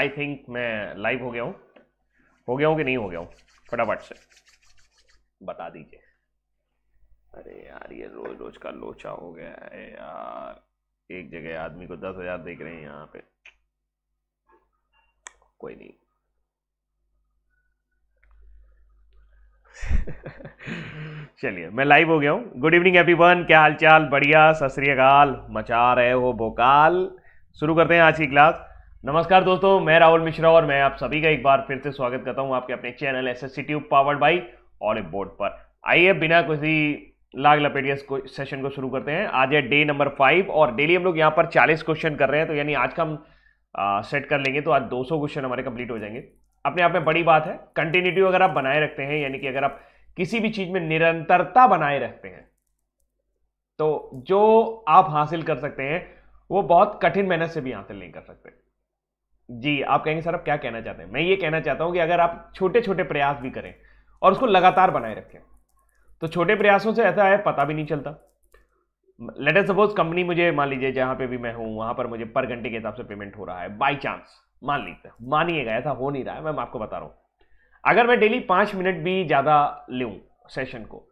I think मैं live हो गया हूँ हो गया हूँ कि नहीं हो गया हूँ फटाफट से बता दीजिए अरे यार ये रोज रोज का लोचा हो गया है यार एक जगह आदमी को दस हजार देख रहे हैं यहाँ पे कोई नहीं चलिए मैं लाइव हो गया हूँ गुड इवनिंग एवरीवन क्या हाल चाल बढ़िया सत मचा रहे हो बोकाल शुरू करते हैं आज की क्लास नमस्कार दोस्तों मैं राहुल मिश्रा और मैं आप सभी का एक बार फिर से स्वागत करता हूं आपके अपने channel S S C tube powered by और बोर्ड पर आइए बिना किसी लाग लपेटिया सेशन को शुरू करते हैं आज है डे नंबर फाइव और डेली हम लोग यहाँ पर चालीस क्वेश्चन कर रहे हैं तो यानी आज का हम आ, सेट कर लेंगे तो आज दो क्वेश्चन हमारे कंप्लीट हो जाएंगे अपने आप में बड़ी बात है कंटिन्यूटी अगर आप बनाए रखते हैं यानी कि अगर आप किसी भी चीज़ में निरंतरता बनाए रखते हैं तो जो आप हासिल कर सकते हैं वो बहुत कठिन मेहनत से भी हासिल नहीं कर सकते जी आप कहेंगे सर आप क्या कहना चाहते हैं मैं ये कहना चाहता हूं कि अगर आप छोटे छोटे प्रयास भी करें और उसको लगातार बनाए रखें तो छोटे प्रयासों से ऐसा है पता भी नहीं चलता लेट एस सपोज कंपनी मुझे मान लीजिए जहां पे भी मैं हूँ वहां पर मुझे पर घंटे के हिसाब से पेमेंट हो रहा है बाई चांस मान लीजिए मानिएगा ऐसा हो नहीं रहा है मैं आपको बता रहा हूँ अगर मैं डेली पाँच मिनट भी ज़्यादा लूँ सेशन को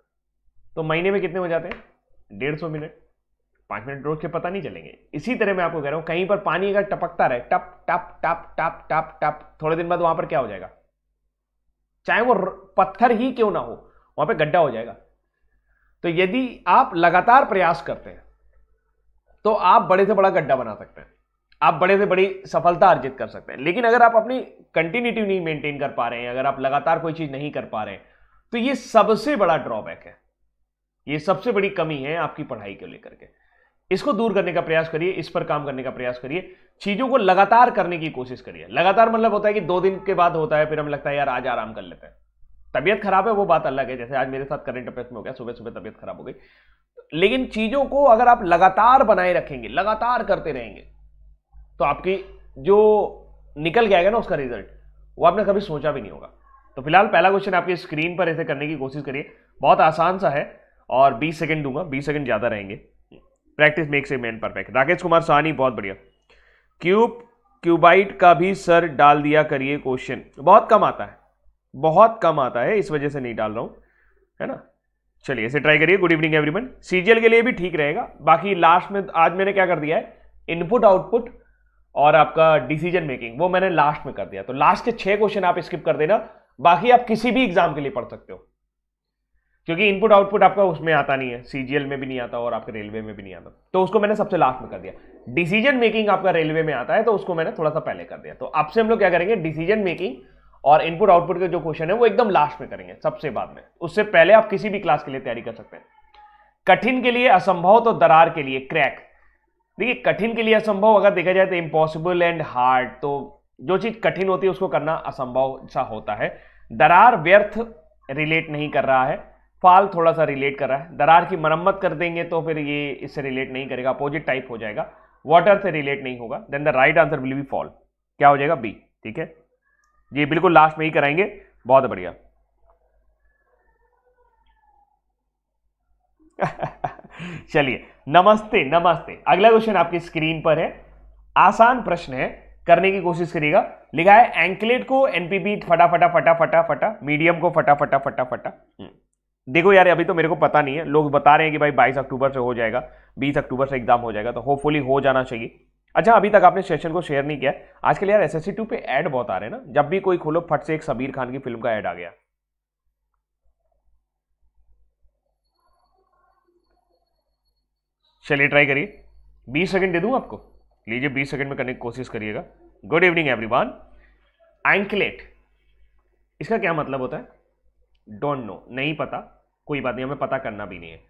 तो महीने में कितने हो जाते हैं डेढ़ सौ मिनट पाँच मिनट रोज के पता नहीं चलेंगे इसी तरह मैं आपको कह रहा हूँ कहीं पर पानी अगर टपकता रहे टप टप टप टप टप टप थोड़े दिन बाद वहां पर क्या हो जाएगा चाहे वो पत्थर ही क्यों ना हो वहां पर गड्ढा हो जाएगा तो यदि आप लगातार प्रयास करते हैं तो आप बड़े से बड़ा गड्ढा बना सकते हैं आप बड़े से बड़ी सफलता अर्जित कर सकते हैं लेकिन अगर आप अपनी कंटिन्यूटी नहीं मेंटेन कर पा रहे हैं अगर आप लगातार कोई चीज नहीं कर पा रहे हैं तो ये सबसे बड़ा ड्रॉबैक है ये सबसे बड़ी कमी है आपकी पढ़ाई को लेकर के इसको दूर करने का प्रयास करिए इस पर काम करने का प्रयास करिए चीजों को लगातार करने की कोशिश करिए लगातार मतलब होता है कि दो दिन के बाद होता है फिर हमें लगता है यार आज आराम कर लेते हैं तबियत खराब है वो बात अलग है जैसे आज मेरे साथ करंट अफेयर्स में हो गया सुबह सुबह तबियत खराब हो गई लेकिन चीजों को अगर आप लगातार बनाए रखेंगे लगातार करते रहेंगे तो आपकी जो निकल गया ना उसका रिजल्ट वो आपने कभी सोचा भी नहीं होगा तो फिलहाल पहला क्वेश्चन आपकी स्क्रीन पर ऐसे करने की कोशिश करिए बहुत आसान सा है और 20 सेकंड दूंगा 20 सेकंड ज़्यादा रहेंगे practice makes a man perfect Rakesh Kumar Sahni बहुत बढ़िया क्यूब क्यूबाइट का भी सर डाल दिया करिए क्वेश्चन बहुत कम आता है बहुत कम आता है इस वजह से नहीं डाल रहा हूं है ना चलिए इसे ट्राई करिए गुड इवनिंग एवरीवन सीजीएल के लिए भी ठीक रहेगा बाकी लास्ट में आज मैंने क्या कर दिया है इनपुट आउटपुट और आपका डिसीजन मेकिंग वो मैंने लास्ट में कर दिया तो लास्ट के छह क्वेश्चन आप स्किप कर देना बाकी आप किसी भी एग्जाम के लिए पढ़ सकते हो क्योंकि इनपुट आउटपुट आपका उसमें आता नहीं है सीजीएल में भी नहीं आता और आपके रेलवे में भी नहीं आता तो उसको मैंने सबसे लास्ट में कर दिया डिसीजन मेकिंग आपका रेलवे में आता है तो उसको मैंने थोड़ा सा पहले कर दिया तो आपसे हम लोग क्या करेंगे डिसीजन मेकिंग और इनपुट आउटपुट के जो क्वेश्चन है वो एकदम लास्ट में करेंगे सबसे बाद में उससे पहले आप किसी भी क्लास के लिए तैयारी कर सकते हैं कठिन के लिए असंभव तो दरार के लिए क्रैक देखिए कठिन के लिए असंभव अगर देखा जाए तो इम्पॉसिबल एंड हार्ड तो जो चीज कठिन होती है उसको करना असंभव सा होता है दरार व्यर्थ रिलेट नहीं कर रहा है फाल थोड़ा सा रिलेट कर रहा है दरार की मरम्मत कर देंगे तो फिर ये इससे रिलेट नहीं करेगा अपोजिट टाइप हो जाएगा वाटर से रिलेट नहीं होगा then the right answer will be false क्या हो जाएगा बी ठीक है जी बिल्कुल लास्ट में ही कराएंगे बहुत बढ़िया चलिए नमस्ते नमस्ते अगला क्वेश्चन आपकी स्क्रीन पर है आसान प्रश्न है करने की कोशिश करिएगा लिखा है एंकलेट को एनपीपी फटा फटा फटा फटा फटा मीडियम को फटा फटा फटा फटा देखो यार अभी तो मेरे को पता नहीं है लोग बता रहे हैं कि भाई 22 अक्टूबर से हो जाएगा 20 अक्टूबर से एग्जाम हो जाएगा तो होपफुली हो जाना चाहिए अच्छा अभी तक आपने सेशन को शेयर नहीं किया आजकल यार S S to pay ad बहुत आ रहे हैं ना जब भी कोई खोलो फट से एक सबीर खान की फिल्म का ऐड आ गया चलिए ट्राई करिए 20 सेकंड दे दूं आपको लीजिए 20 सेकंड में करने की कोशिश करिएगा गुड इवनिंग एवरीवन एंकलेट इसका क्या मतलब होता है डोंट नो नहीं पता कोई बात नहीं हमें पता करना भी नहीं है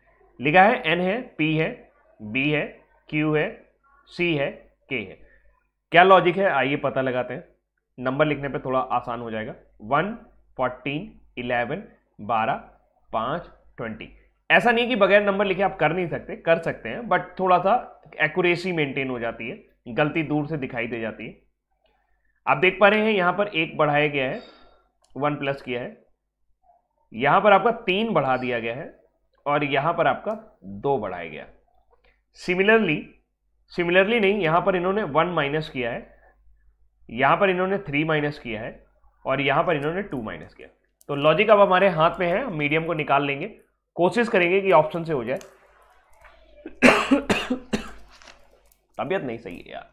लिखा है एन है पी है बी है क्यू है सी है के है क्या लॉजिक है आइए पता लगाते हैं नंबर लिखने पे थोड़ा आसान हो जाएगा वन फोर्टीन इलेवन बारह पाँच ट्वेंटी ऐसा नहीं कि बगैर नंबर लिखे आप कर नहीं सकते कर सकते हैं बट थोड़ा सा एक्यूरेसी मेंटेन हो जाती है गलती दूर से दिखाई दे जाती है आप देख पा रहे हैं यहाँ पर एक बढ़ाया गया है वन प्लस किया है यहां पर आपका तीन बढ़ा दिया गया है और यहां पर आपका दो बढ़ाया गया सिमिलरली सिमिलरली नहीं यहां पर इन्होंने वन माइनस किया है यहां पर इन्होंने थ्री माइनस किया है और यहां पर इन्होंने टू माइनस किया तो लॉजिक अब हमारे हाथ में है मीडियम को निकाल लेंगे कोशिश करेंगे कि ऑप्शन से हो जाए तबियत नहीं सही है यार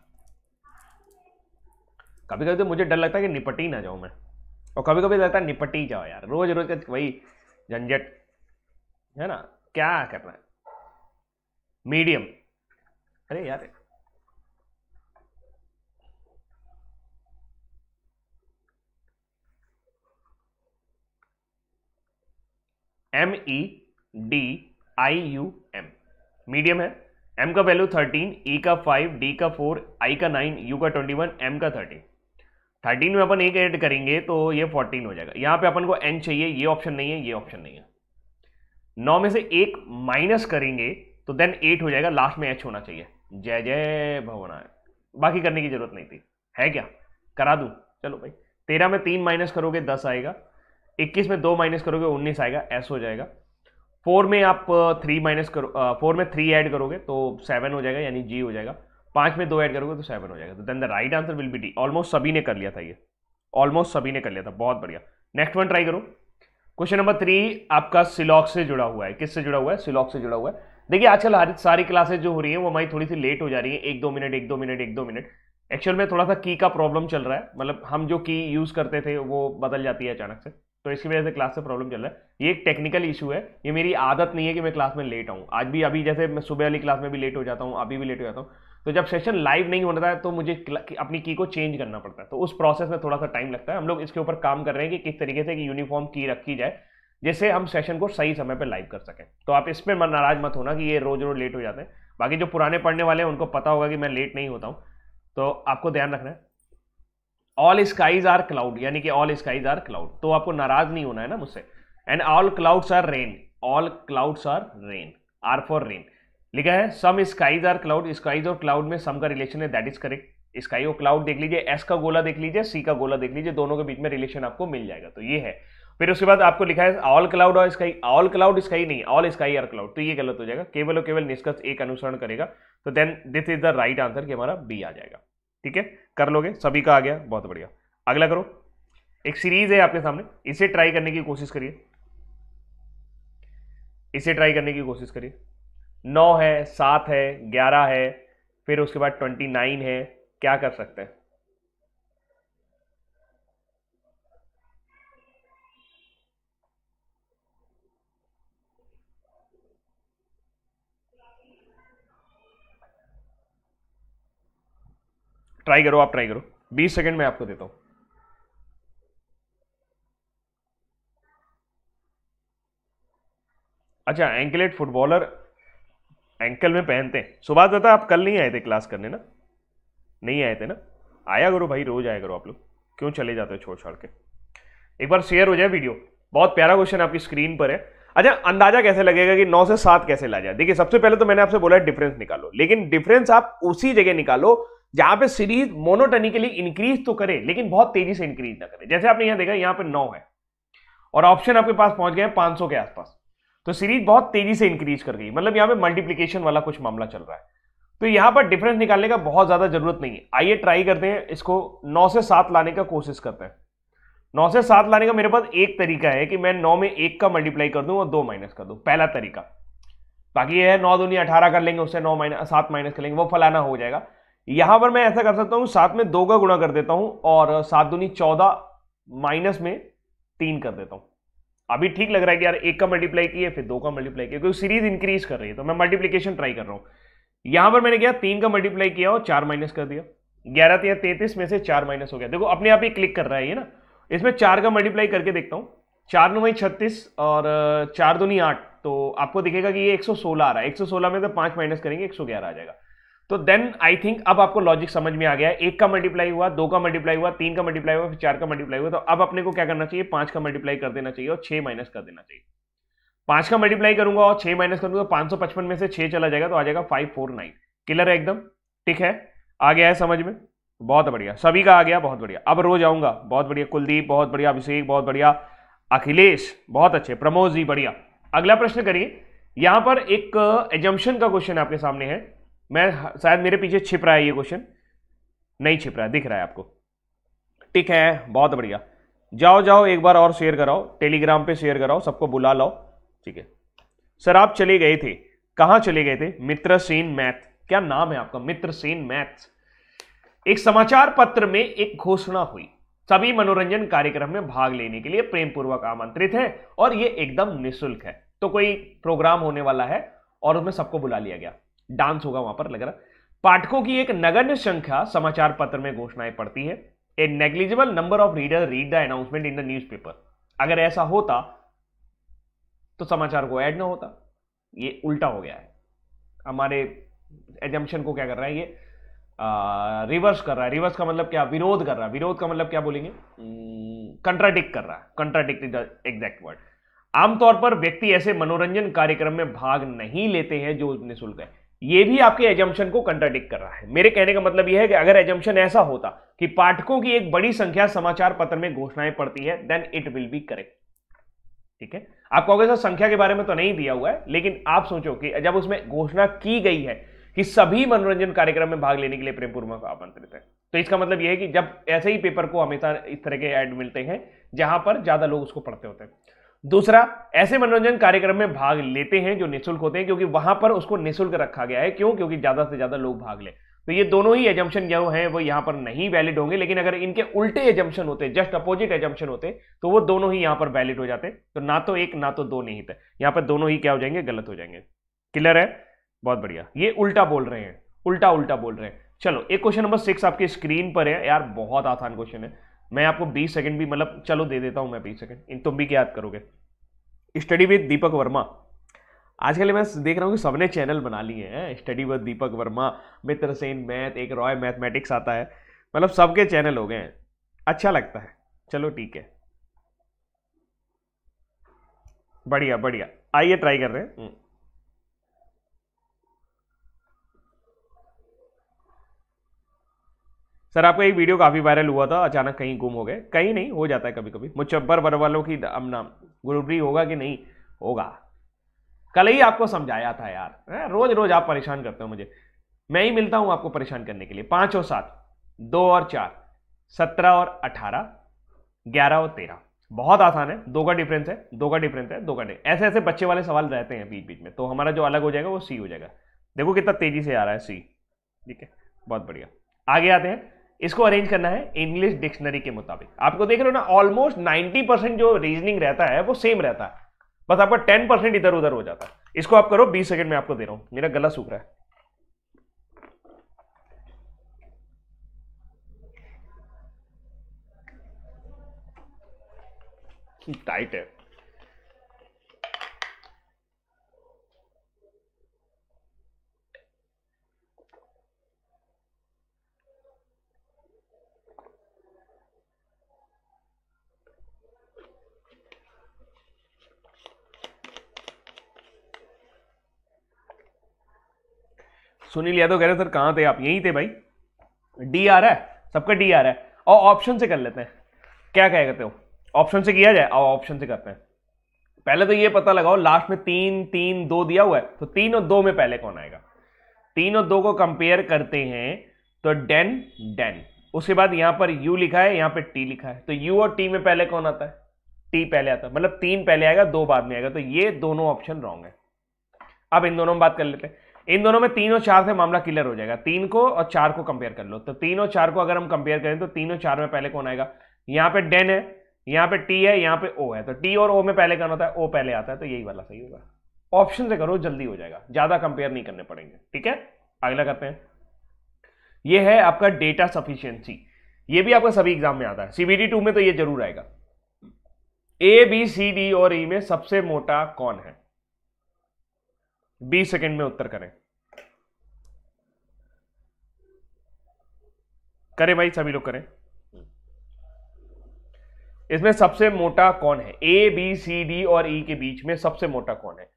कभी कभी तो मुझे डर लगता है कि निपटी ना जाऊं मैं और कभी कभी लगता है निपट ही जाओ यार रोज रोज का वही झंझट है ना क्या करना है मीडियम अरे यार M E D I U M medium है एम का वैल्यू थर्टीन ई का फाइव डी का फोर आई का नाइन यू का ट्वेंटी वन एम का थर्टीन थर्टीन में अपन एक ऐड करेंगे तो ये फोर्टीन हो जाएगा यहाँ पे अपन को एन चाहिए ये ऑप्शन नहीं है ये ऑप्शन नहीं है नौ में से एक माइनस करेंगे तो देन एट हो जाएगा लास्ट में एच होना चाहिए जय जय भवना बाकी करने की जरूरत नहीं थी है क्या करा दूँ चलो भाई तेरह में तीन माइनस करोगे दस आएगा इक्कीस में दो माइनस करोगे उन्नीस आएगा एस हो जाएगा फोर में आप थ्री uh, माइनस करो फोर uh, में थ्री ऐड करोगे तो सेवन हो जाएगा यानी जी हो जाएगा पाँच में दो ऐड करोगे तो सेवन हो जाएगा तो then the right answer will be D almost सभी ने कर लिया था ये ऑलमोस्ट सभी ने कर लिया था बहुत बढ़िया नेक्स्ट वन ट्राई करो क्वेश्चन नंबर थ्री आपका सिलॉक से जुड़ा हुआ है किससे जुड़ा हुआ है सिलॉक से जुड़ा हुआ है देखिए आजकल हर सारी क्लासेज जो हो रही है वो हमारी थोड़ी सी लेट हो जा रही है एक दो मिनट एक दो मिनट एक दो मिनट एक्चुअल में थोड़ा सा की का प्रॉब्लम चल रहा है मतलब हम जो की यूज़ करते थे वो बदल जाती है अचानक से तो इसकी वजह से क्लास से प्रॉब्लम चल रहा है ये एक टेक्निकल इशू है ये मेरी आदत नहीं है कि मैं क्लास में लेट आऊँ आज भी अभी जैसे मैं सुबह वाली क्लास में भी लेट हो जाता हूँ अभी भी लेट हो जाता हूँ तो जब सेशन लाइव नहीं रहा है तो मुझे अपनी की को चेंज करना पड़ता है तो उस प्रोसेस में थोड़ा सा टाइम लगता है हम लोग इसके ऊपर काम कर रहे हैं कि किस तरीके से यूनिफॉर्म की रखी जाए जिससे हम सेशन को सही समय पर लाइव कर सकें तो आप इस पर मन नाराज मत होना कि ये रोज़ रोज़ लेट हो जाते हैं बाकी जो पुराने पढ़ने वाले हैं उनको पता होगा कि मैं लेट नहीं होता हूँ तो आपको ध्यान रखना है ऑल स्काईज आर क्लाउड यानी कि ऑल स्काईज आर क्लाउड तो आपको नाराज नहीं होना है ना मुझसे and all clouds are rain all clouds are rain are for rain लिखा है some skies are cloud skies और क्लाउड में सम का रिलेशन है दैट इज करेक्ट स्काई और क्लाउड देख लीजिए एस का गोला देख लीजिए सी का गोला देख लीजिए दोनों के बीच में रिलेशन आपको मिल जाएगा तो ये है फिर उसके बाद आपको लिखा है ऑल क्लाउड और स्काई ऑल क्लाउड स्काई नहीं ऑल स्काई आर क्लाउड तो ये गलत हो जाएगा केवल और केवल निष्कर्ष एक अनुसरण करेगा तो then this is the right answer कि हमारा बी आ जाएगा ठीक है कर लोगे सभी का आ गया बहुत बढ़िया अगला करो एक सीरीज है आपके सामने इसे ट्राई करने की कोशिश करिए इसे ट्राई करने की कोशिश करिए नौ है सात है ग्यारह है फिर उसके बाद ट्वेंटी नाइन है क्या कर सकते हैं ट्राई करो आप ट्राई करो बीस सेकंड में आपको देता हूं अच्छा एंकलेट फुटबॉलर एंकल में पहनते हैं सुबह दादा आप कल नहीं आए थे क्लास करने ना नहीं आए थे ना आया करो भाई रोज आया करो आप लोग क्यों चले जाते हो छोड़ छोड़ के एक बार शेयर हो जाए वीडियो बहुत प्यारा क्वेश्चन आपकी स्क्रीन पर है अच्छा अंदाजा कैसे लगेगा कि नौ से सात कैसे ला जाए देखिए सबसे पहले तो मैंने आपसे बोला डिफरेंस निकालो लेकिन डिफरेंस आप उसी जगह निकालो जहां पे सीरीज मोनोटनिकली इंक्रीज तो करे लेकिन बहुत तेजी से इंक्रीज ना करे जैसे आपने यहां देखा यहां पे नौ है और ऑप्शन आपके पास पहुंच गए पांच के आसपास तो सीरीज बहुत तेजी से इंक्रीज कर गई मतलब यहां पे मल्टीप्लीकेशन वाला कुछ मामला चल रहा है तो यहाँ पर डिफरेंस निकालने का बहुत ज़्यादा जरूरत नहीं है आइए ट्राई करते हैं इसको नौ से सात लाने का कोशिश करते हैं नौ से सात लाने का मेरे पास एक तरीका है कि मैं नौ में एक का मल्टीप्लाई कर दूं और दो माइनस कर दूं पहला तरीका बाकी ये है नौ दूनी अठारह कर लेंगे उससे नौ माइनस सात माइनस कर लेंगे वो फलाना हो जाएगा यहां पर मैं ऐसा कर सकता हूं सात में दो का गुणा कर देता हूं और सात दूनी चौदह माइनस में तीन कर देता हूँ अभी ठीक लग रहा है कि यार एक का मल्टीप्लाई किए फिर दो का मल्टीप्लाई किया क्योंकि सीरीज इंक्रीज कर रही है तो मैं मल्टीप्लीकेशन ट्राई कर रहा हूँ यहां पर मैंने क्या तीन का मल्टीप्लाई किया और चार माइनस कर दिया ग्यारह या तैतीस में से चार माइनस हो गया देखो अपने आप ही क्लिक कर रहा है ये ना इसमें चार का मल्टीप्लाई करके देखता हूँ चार नौ छत्तीस और चार दुनी आठ तो आपको दिखेगा कि ये 116 आ रहा है 116 में तो पांच माइनस करेंगे 111 आ जाएगा तो देन आई थिंक अब आपको लॉजिक समझ में आ गया एक का मल्टीप्लाई हुआ दो का मल्टीप्लाई हुआ तीन का मल्टीप्लाई हुआ फिर चार का मल्टीप्लाई हुआ तो अब अपने को क्या करना चाहिए पांच का मल्टीप्लाई कर देना चाहिए और छह माइनस कर देना चाहिए पांच का मल्टीप्लाई करूंगा और छह माइनस करूंगा तो पांच सौ पचपन में से छह चला जाएगा तो आ जाएगा फाइव फोर नाइन क्लियर है एकदम ठीक है आ गया है समझ में बहुत बढ़िया सभी का आ गया बहुत बढ़िया अब रोज आऊंगा बहुत बढ़िया कुलदीप बहुत बढ़िया अभिषेक बहुत बढ़िया अखिलेश बहुत अच्छे प्रमोद जी बढ़िया अगला प्रश्न करिए यहां पर एक एजम्पन का क्वेश्चन आपके सामने है मैं शायद मेरे पीछे छिप रहा है ये क्वेश्चन नहीं छिप रहा है दिख रहा है आपको ठीक है बहुत बढ़िया जाओ जाओ एक बार और शेयर कराओ टेलीग्राम पे शेयर कराओ सबको बुला लाओ ठीक है सर आप चले गए थे कहाँ चले गए थे मित्र सेन मैथ क्या नाम है आपका मित्र सेन मैथ एक समाचार पत्र में एक घोषणा हुई सभी मनोरंजन कार्यक्रम में भाग लेने के लिए प्रेम पूर्वक आमंत्रित है और ये एकदम निःशुल्क है तो कोई प्रोग्राम होने वाला है और उसमें सबको बुला लिया गया डांस होगा वहां पर लग रहा पाठकों की एक नगण्य संख्या समाचार पत्र में घोषणाएं पड़ती है a negligible number of reader read the announcement in the news अगर ऐसा होता तो समाचार को ऐड ना होता ये उल्टा हो गया है हमारे एजम्पन को क्या कर रहा है ये आ, रिवर्स कर रहा है रिवर्स का मतलब क्या विरोध कर रहा है विरोध का मतलब क्या बोलेंगे कंट्राडिक्ट हम्म, कर रहा है कंट्राडिक्ट इज एग्जैक्ट वर्ड आमतौर पर व्यक्ति ऐसे मनोरंजन कार्यक्रम में भाग नहीं लेते हैं जो निःशुल्क है ये भी आपके एजम्पन को कंट्राडिक कर रहा है मेरे कहने का मतलब यह है कि अगर एजम्पन ऐसा होता कि पाठकों की एक बड़ी संख्या समाचार पत्र में घोषणाएं पड़ती है then it will be correct ठीक है आप कहोगे सर संख्या के बारे में तो नहीं दिया हुआ है लेकिन आप सोचो कि जब उसमें घोषणा की गई है कि सभी मनोरंजन कार्यक्रम में भाग लेने के लिए प्रेम पूर्वक आमंत्रित है तो इसका मतलब यह है कि जब ऐसे ही पेपर को हमेशा इस तरह के एड मिलते हैं जहां पर ज्यादा लोग उसको पढ़ते होते हैं दूसरा ऐसे मनोरंजन कार्यक्रम में भाग लेते हैं जो निःशुल्क होते हैं क्योंकि वहां पर उसको निःशुल्क रखा गया है क्यों क्योंकि ज्यादा से ज्यादा लोग भाग ले तो ये दोनों ही एजम्पन जो हैं वो यहां पर नहीं वैलिड होंगे लेकिन अगर इनके उल्टे एजम्पन होते जस्ट अपोजिट एजम्पन होते तो वो दोनों ही यहां पर वैलिड हो जाते तो ना तो एक ना तो दो नहीं थे यहां पर दोनों ही क्या हो जाएंगे गलत हो जाएंगे क्लियर है बहुत बढ़िया ये उल्टा बोल रहे हैं उल्टा उल्टा बोल रहे हैं चलो एक क्वेश्चन नंबर सिक्स आपके स्क्रीन पर है यार बहुत आसान क्वेश्चन है मैं आपको 20 सेकंड भी मतलब चलो दे देता हूँ मैं 20 सेकंड इन तुम भी क्या याद करोगे स्टडी विद दीपक वर्मा आजकल मैं देख रहा हूँ कि सबने चैनल बना लिए हैं study with Deepak Verma Mitra Sen math एक रॉय मैथमेटिक्स आता है मतलब सबके चैनल हो गए हैं अच्छा लगता है चलो ठीक है बढ़िया बढ़िया आइए ट्राई कर रहे हैं हम्म। सर आपका एक वीडियो काफ़ी वायरल हुआ था अचानक कहीं गुम हो गए कहीं नहीं हो जाता है कभी कभी मुचब्बर बर वालों की अब नाम गुरुबरी होगा कि नहीं होगा कल ही आपको समझाया था यार रोज रोज आप परेशान करते हो मुझे मैं ही मिलता हूँ आपको परेशान करने के लिए पाँच और सात दो और चार सत्रह और अठारह ग्यारह और तेरह बहुत आसान है दो का डिफरेंस है दो का डिफरेंस है दो का डिफरेंस ऐसे ऐसे बच्चे वाले सवाल रहते हैं बीच बीच में तो हमारा जो अलग हो जाएगा वो सी हो जाएगा देखो कितना तेजी से आ रहा है सी ठीक है बहुत बढ़िया आगे आते हैं इसको अरेंज करना है इंग्लिश डिक्शनरी के मुताबिक आपको देख रहे हो ना ऑलमोस्ट 90 परसेंट जो रीजनिंग रहता है वो सेम रहता है बस आपका 10 परसेंट इधर उधर हो जाता है इसको आप करो 20 सेकंड में आपको दे रहा हूं मेरा गला सूख रहा है टाइट है सुनील यादव कह रहे सर कहां थे आप यहीं थे भाई डी आ रहा है सबका डी आ रहा है और ऑप्शन से कर लेते हैं क्या कह करते हो ऑप्शन से किया जाए और ऑप्शन से करते हैं पहले तो ये पता लगाओ लास्ट में तीन तीन दो दिया हुआ है तो तीन और दो में पहले कौन आएगा तीन और दो को कंपेयर करते हैं तो डेन डेन उसके बाद यहां पर यू लिखा है यहां पर टी लिखा है तो यू और टी में पहले कौन आता है टी पहले आता है मतलब तीन पहले आएगा दो बाद में आएगा तो ये दोनों ऑप्शन रॉन्ग है अब इन दोनों में बात कर लेते हैं इन दोनों में तीन और चार से मामला क्लियर हो जाएगा तीन को और चार को कंपेयर कर लो तो तीन और चार को अगर हम कंपेयर करें तो तीन और चार में पहले कौन आएगा यहाँ पे डेन है यहाँ पे टी है यहां पे ओ है तो टी और ओ में पहले कौन होता है ओ पहले आता है तो यही वाला सही होगा ऑप्शन से करो जल्दी हो जाएगा ज्यादा कंपेयर नहीं करने पड़ेंगे ठीक है अगला करते हैं ये है आपका डेटा सफिशियंसी ये भी आपका सभी एग्जाम में आता है सीबीडी टू में तो ये जरूर आएगा ए बी सी डी और ई e में सबसे मोटा कौन है बीस सेकेंड में उत्तर करें करें भाई सभी लोग करें इसमें सबसे मोटा कौन है ए बी सी डी और ई e के बीच में सबसे मोटा कौन है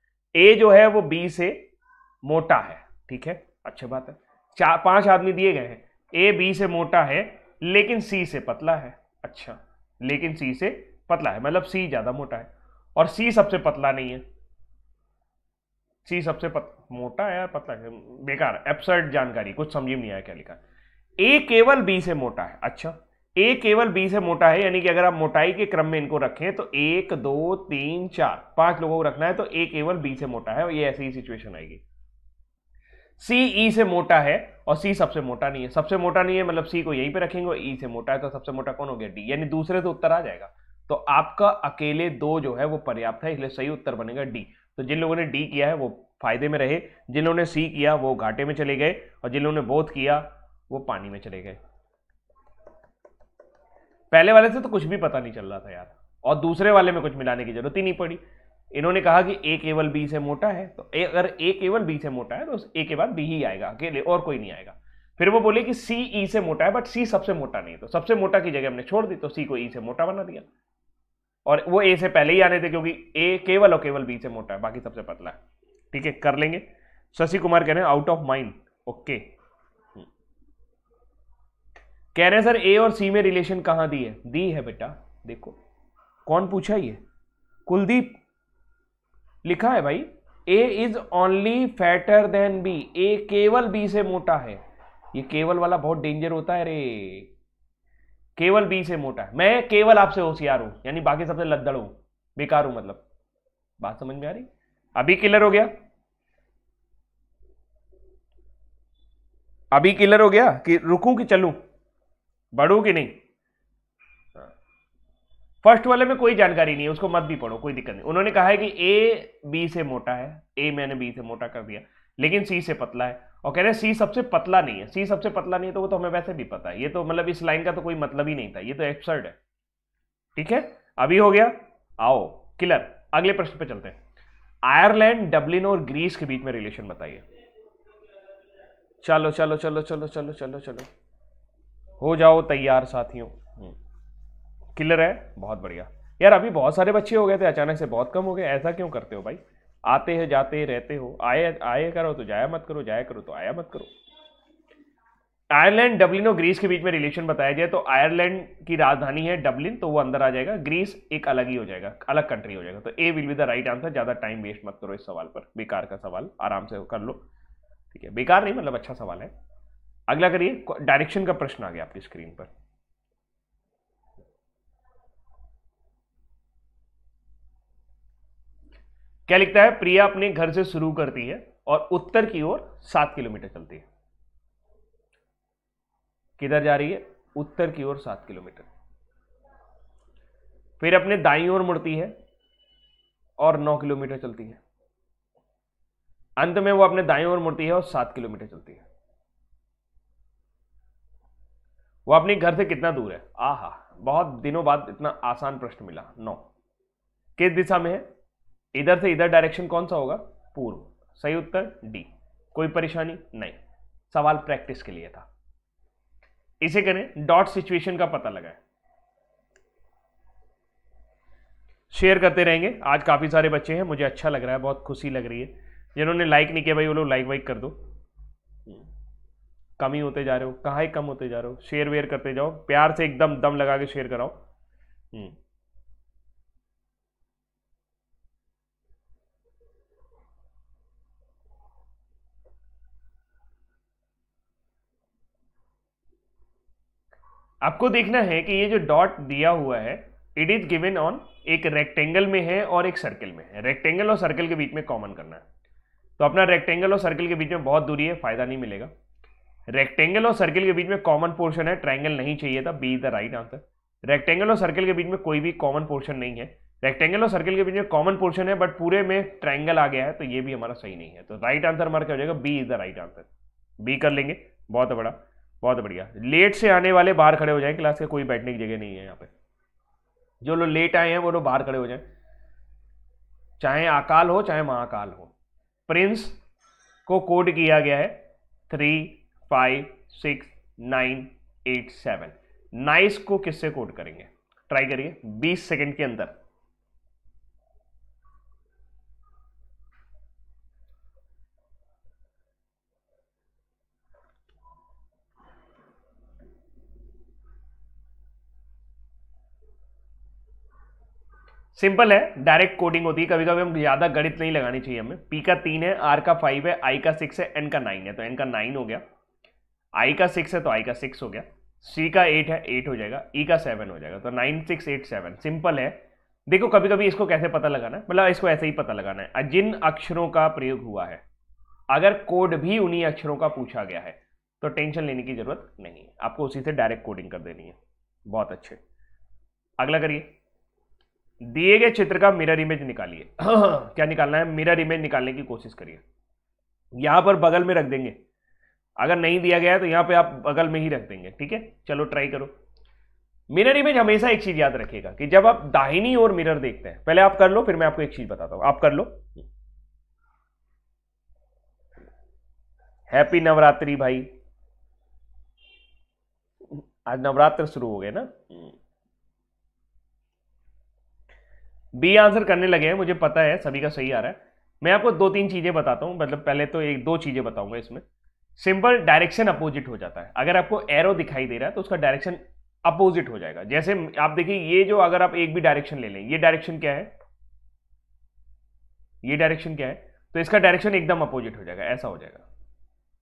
ए जो है वो बी से मोटा है ठीक है अच्छी बात है चार पांच आदमी दिए गए हैं ए बी से मोटा है लेकिन सी से पतला है अच्छा लेकिन सी से पतला है मतलब सी ज़्यादा मोटा है और सी सबसे पतला नहीं है सी सबसे पत, मोटा है यार पता है बेकार एप्सर्ट जानकारी कुछ समझ में नहीं आया क्या लिखा ए केवल बी से मोटा है अच्छा ए केवल बी से मोटा है यानी कि अगर आप मोटाई के क्रम में इनको रखें तो एक दो तीन चार पांच लोगों को रखना है तो ए केवल बी से मोटा है और ये ऐसी ही सिचुएशन आएगी सी ई e से मोटा है और सी सबसे मोटा नहीं है सबसे मोटा नहीं है मतलब सी को यहीं पे रखेंगे और ई e से मोटा है तो सबसे मोटा कौन हो गया डी यानी दूसरे तो उत्तर आ जाएगा तो आपका अकेले दो जो है वो पर्याप्त है इसलिए सही उत्तर बनेगा डी तो जिन लोगों ने डी किया है वो फायदे में रहे जिन लोगों ने सी किया वो घाटे में चले गए और जिन लोगों ने बोथ किया वो पानी में चले गए पहले वाले से तो कुछ भी पता नहीं चल रहा था यार और दूसरे वाले में कुछ मिलाने की जरूरत ही नहीं पड़ी इन्होंने कहा कि ए केवल बी से मोटा है तो ए अगर ए केवल बी से मोटा है तो ए के बाद बी ही आएगा अकेले और कोई नहीं आएगा फिर वो बोले कि सी ई e से मोटा है बट सी सबसे मोटा नहीं तो सबसे मोटा की जगह हमने छोड़ दी तो सी को ई e से मोटा बना दिया और वो ए से पहले ही आने थे क्योंकि ए केवल और केवल बी से मोटा है बाकी सबसे पतला है ठीक है कर लेंगे शशि कुमार कह रहे हैं आउट ऑफ माइंड ओके कह रहे हैं सर ए और सी में रिलेशन कहां दी है दी है बेटा देखो कौन पूछा ये कुलदीप लिखा है भाई A is only fatter than B A केवल बी से मोटा है ये केवल वाला बहुत डेंजर होता है रे केवल बी से मोटा है मैं केवल आपसे होशियार हूं यानी बाकी सबसे लद्दड़ हूं बेकार हूं मतलब बात समझ में आ रही अभी क्लियर हो गया अभी क्लियर हो गया कि रुकू कि चलू बढ़ू कि नहीं फर्स्ट वाले में कोई जानकारी नहीं है उसको मत भी पढ़ो कोई दिक्कत नहीं उन्होंने कहा है कि ए बी से मोटा है ए मैंने बी से मोटा कर दिया लेकिन सी से पतला है और कह रहे हैं सी सबसे पतला नहीं है सी सबसे पतला नहीं है तो वो तो हमें वैसे भी पता है ये तो मतलब इस लाइन का तो कोई मतलब ही नहीं था ये तो एक्सर्ड है ठीक है अभी हो गया आओ क्लियर अगले प्रश्न पे चलते हैं आयरलैंड डब्लिन और ग्रीस के बीच में रिलेशन बताइए चलो चलो चलो चलो चलो चलो चलो हो जाओ तैयार साथियों क्लियर हम्म। है बहुत बढ़िया यार अभी बहुत सारे बच्चे हो गए थे अचानक से बहुत कम हो गए ऐसा क्यों करते हो भाई आते हैं जाते रहते हो आए आए करो तो जाया मत करो जाया करो तो आया मत करो आयरलैंड डब्लिन और ग्रीस के बीच में रिलेशन बताया जाए तो आयरलैंड की राजधानी है डब्लिन तो वो अंदर आ जाएगा ग्रीस एक अलग ही हो जाएगा अलग कंट्री हो जाएगा तो A will be the right answer ज़्यादा टाइम वेस्ट मत करो इस सवाल पर बेकार का सवाल आराम से कर लो ठीक है बेकार नहीं मतलब अच्छा सवाल है अगला करिए डायरेक्शन का प्रश्न आ गया आपकी स्क्रीन पर क्या लिखता है प्रिया अपने घर से शुरू करती है और उत्तर की ओर सात किलोमीटर चलती है किधर जा रही है उत्तर की ओर सात किलोमीटर फिर अपने दाई ओर मुड़ती है और नौ किलोमीटर चलती है अंत में वो अपने दाई ओर मुड़ती है और सात किलोमीटर चलती है वो अपने घर से कितना दूर है आहा बहुत दिनों बाद इतना आसान प्रश्न मिला नौ किस दिशा में है इधर से इधर डायरेक्शन कौन सा होगा पूर्व सही उत्तर डी कोई परेशानी नहीं सवाल प्रैक्टिस के लिए था इसे करें डॉट सिचुएशन का पता लगाएं शेयर करते रहेंगे आज काफ़ी सारे बच्चे हैं मुझे अच्छा लग रहा है बहुत खुशी लग रही है जिन्होंने लाइक नहीं किया भाई वो लोग लाइक वाइक कर दो कम ही होते जा रहे हो कहाँ ही कम होते जा रहे हो शेयर वेयर करते जाओ प्यार से एकदम दम लगा के शेयर कराओ हम्म। आपको देखना है कि ये जो डॉट दिया हुआ है इट इज गिवन ऑन एक रेक्टेंगल में है और एक सर्कल में है रेक्टेंगल और सर्कल के बीच में कॉमन करना है तो अपना रेक्टेंगल और सर्कल के बीच में बहुत दूरी है फायदा नहीं मिलेगा रेक्टेंगल और सर्कल के बीच में कॉमन पोर्शन है ट्राइंगल नहीं चाहिए था B is the right answer rectangle और सर्कल के बीच में कोई भी कॉमन पोर्शन नहीं है रेक्टेंगल और सर्कल के बीच में कॉमन पोर्शन है बट पूरे में ट्राइंगल आ गया है तो ये भी हमारा सही नहीं है तो राइट आंसर हमारा क्या हो जाएगा B is the right answer B कर लेंगे बहुत बड़ा बहुत बढ़िया लेट से आने वाले बाहर खड़े हो जाएं क्लास के कोई बैठने की जगह नहीं है यहाँ पे जो लोग लेट आए हैं वो लोग बाहर खड़े हो जाएं चाहे अकाल हो चाहे महाकाल हो प्रिंस को कोड किया गया है three five six nine eight seven nice को किससे कोड करेंगे ट्राई करिए बीस सेकेंड के अंदर सिंपल है डायरेक्ट कोडिंग होती है कभी कभी हम ज़्यादा गणित नहीं लगानी चाहिए हमें पी का तीन है आर का फाइव है आई का सिक्स है एन का नाइन है तो एन का नाइन हो गया आई का सिक्स है तो आई का सिक्स हो गया सी का एट है एट हो जाएगा ई e का सेवन हो जाएगा तो nine six eight seven simple है देखो कभी कभी इसको कैसे पता लगाना है मतलब इसको ऐसे ही पता लगाना है जिन अक्षरों का प्रयोग हुआ है अगर कोड भी उन्हीं अक्षरों का पूछा गया है तो टेंशन लेने की जरूरत नहीं है आपको उसी से डायरेक्ट कोडिंग कर देनी है बहुत अच्छे अगला करिए दिए गए चित्र का मिरर इमेज निकालिए क्या निकालना है मिरर इमेज निकालने की कोशिश करिए यहां पर बगल में रख देंगे अगर नहीं दिया गया तो यहां पे आप बगल में ही रख देंगे ठीक है चलो ट्राई करो मिरर इमेज हमेशा एक चीज याद रखिएगा कि जब आप दाहिनी ओर मिरर देखते हैं पहले आप कर लो फिर मैं आपको एक चीज बताता हूं आप कर लो हैप्पी नवरात्रि भाई आज नवरात्र शुरू हो गए ना बी आंसर करने लगे हैं मुझे पता है सभी का सही आ रहा है मैं आपको दो तीन चीज़ें बताता हूँ मतलब पहले तो एक दो चीज़ें बताऊंगा इसमें सिंपल डायरेक्शन अपोजिट हो जाता है अगर आपको एरो दिखाई दे रहा है तो उसका डायरेक्शन अपोजिट हो जाएगा जैसे आप देखिए ये जो अगर आप एक भी डायरेक्शन ले लें ये डायरेक्शन क्या है ये डायरेक्शन क्या है तो इसका डायरेक्शन एकदम अपोजिट हो जाएगा ऐसा हो जाएगा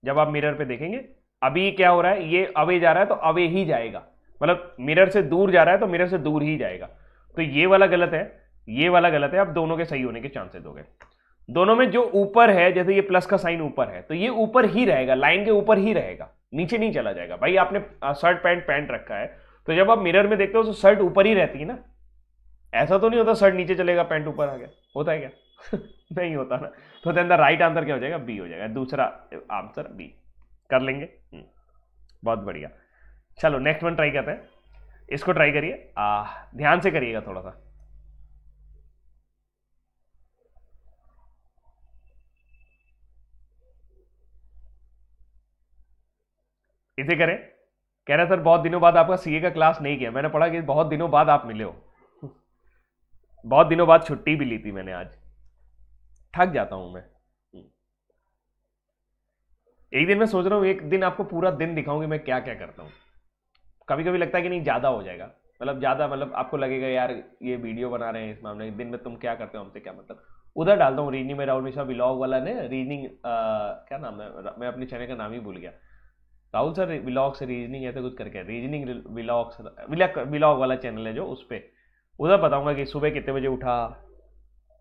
जब आप मिरर पे देखेंगे अभी क्या हो रहा है ये अवे जा रहा है तो अवे ही जाएगा मतलब मिरर से दूर जा रहा है तो मिरर से दूर ही जाएगा तो ये वाला गलत है ये वाला गलत है आप दोनों के सही होने के चांसेस हो गए दोनों में जो ऊपर है जैसे ये प्लस का साइन ऊपर है तो ये ऊपर ही रहेगा लाइन के ऊपर ही रहेगा नीचे नहीं चला जाएगा भाई आपने शर्ट पैंट पैंट रखा है तो जब आप मिरर में देखते हो तो शर्ट ऊपर ही रहती है ना ऐसा तो नहीं होता शर्ट नीचे चलेगा पैंट ऊपर आ गया होता है क्या नहीं होता ना तो देन द राइट आंसर क्या हो जाएगा बी हो जाएगा दूसरा आंसर बी कर लेंगे हम्म। बहुत बढ़िया चलो नेक्स्ट वन ट्राई करते हैं इसको ट्राई करिए ध्यान से करिएगा थोड़ा सा इसे करें कह रहे सर बहुत दिनों बाद आपका सीए का क्लास नहीं किया मैंने पढ़ा कि बहुत दिनों बाद आप मिले हो बहुत दिनों बाद छुट्टी भी ली थी मैंने आज थक जाता हूं मैं एक दिन मैं सोच रहा हूं एक दिन आपको पूरा दिन दिखाऊंगी मैं क्या क्या करता हूं कभी कभी लगता है कि नहीं ज़्यादा हो जाएगा मतलब ज़्यादा मतलब आपको लगेगा यार ये वीडियो बना रहे हैं इस मामले में दिन में तुम क्या करते हो हमसे क्या मतलब उधर डालता हूँ रीजनिंग में राहुल मिश्रा ब्लॉग वाला ने रीजनिंग क्या नाम है मैं अपने चैनल का नाम ही भूल गया राहुल सर से रीजनिंग ऐसे कुछ करके रीजनिंग विलॉग विलॉग वाला चैनल है जो उस पर उधर बताऊँगा कि सुबह कितने बजे उठा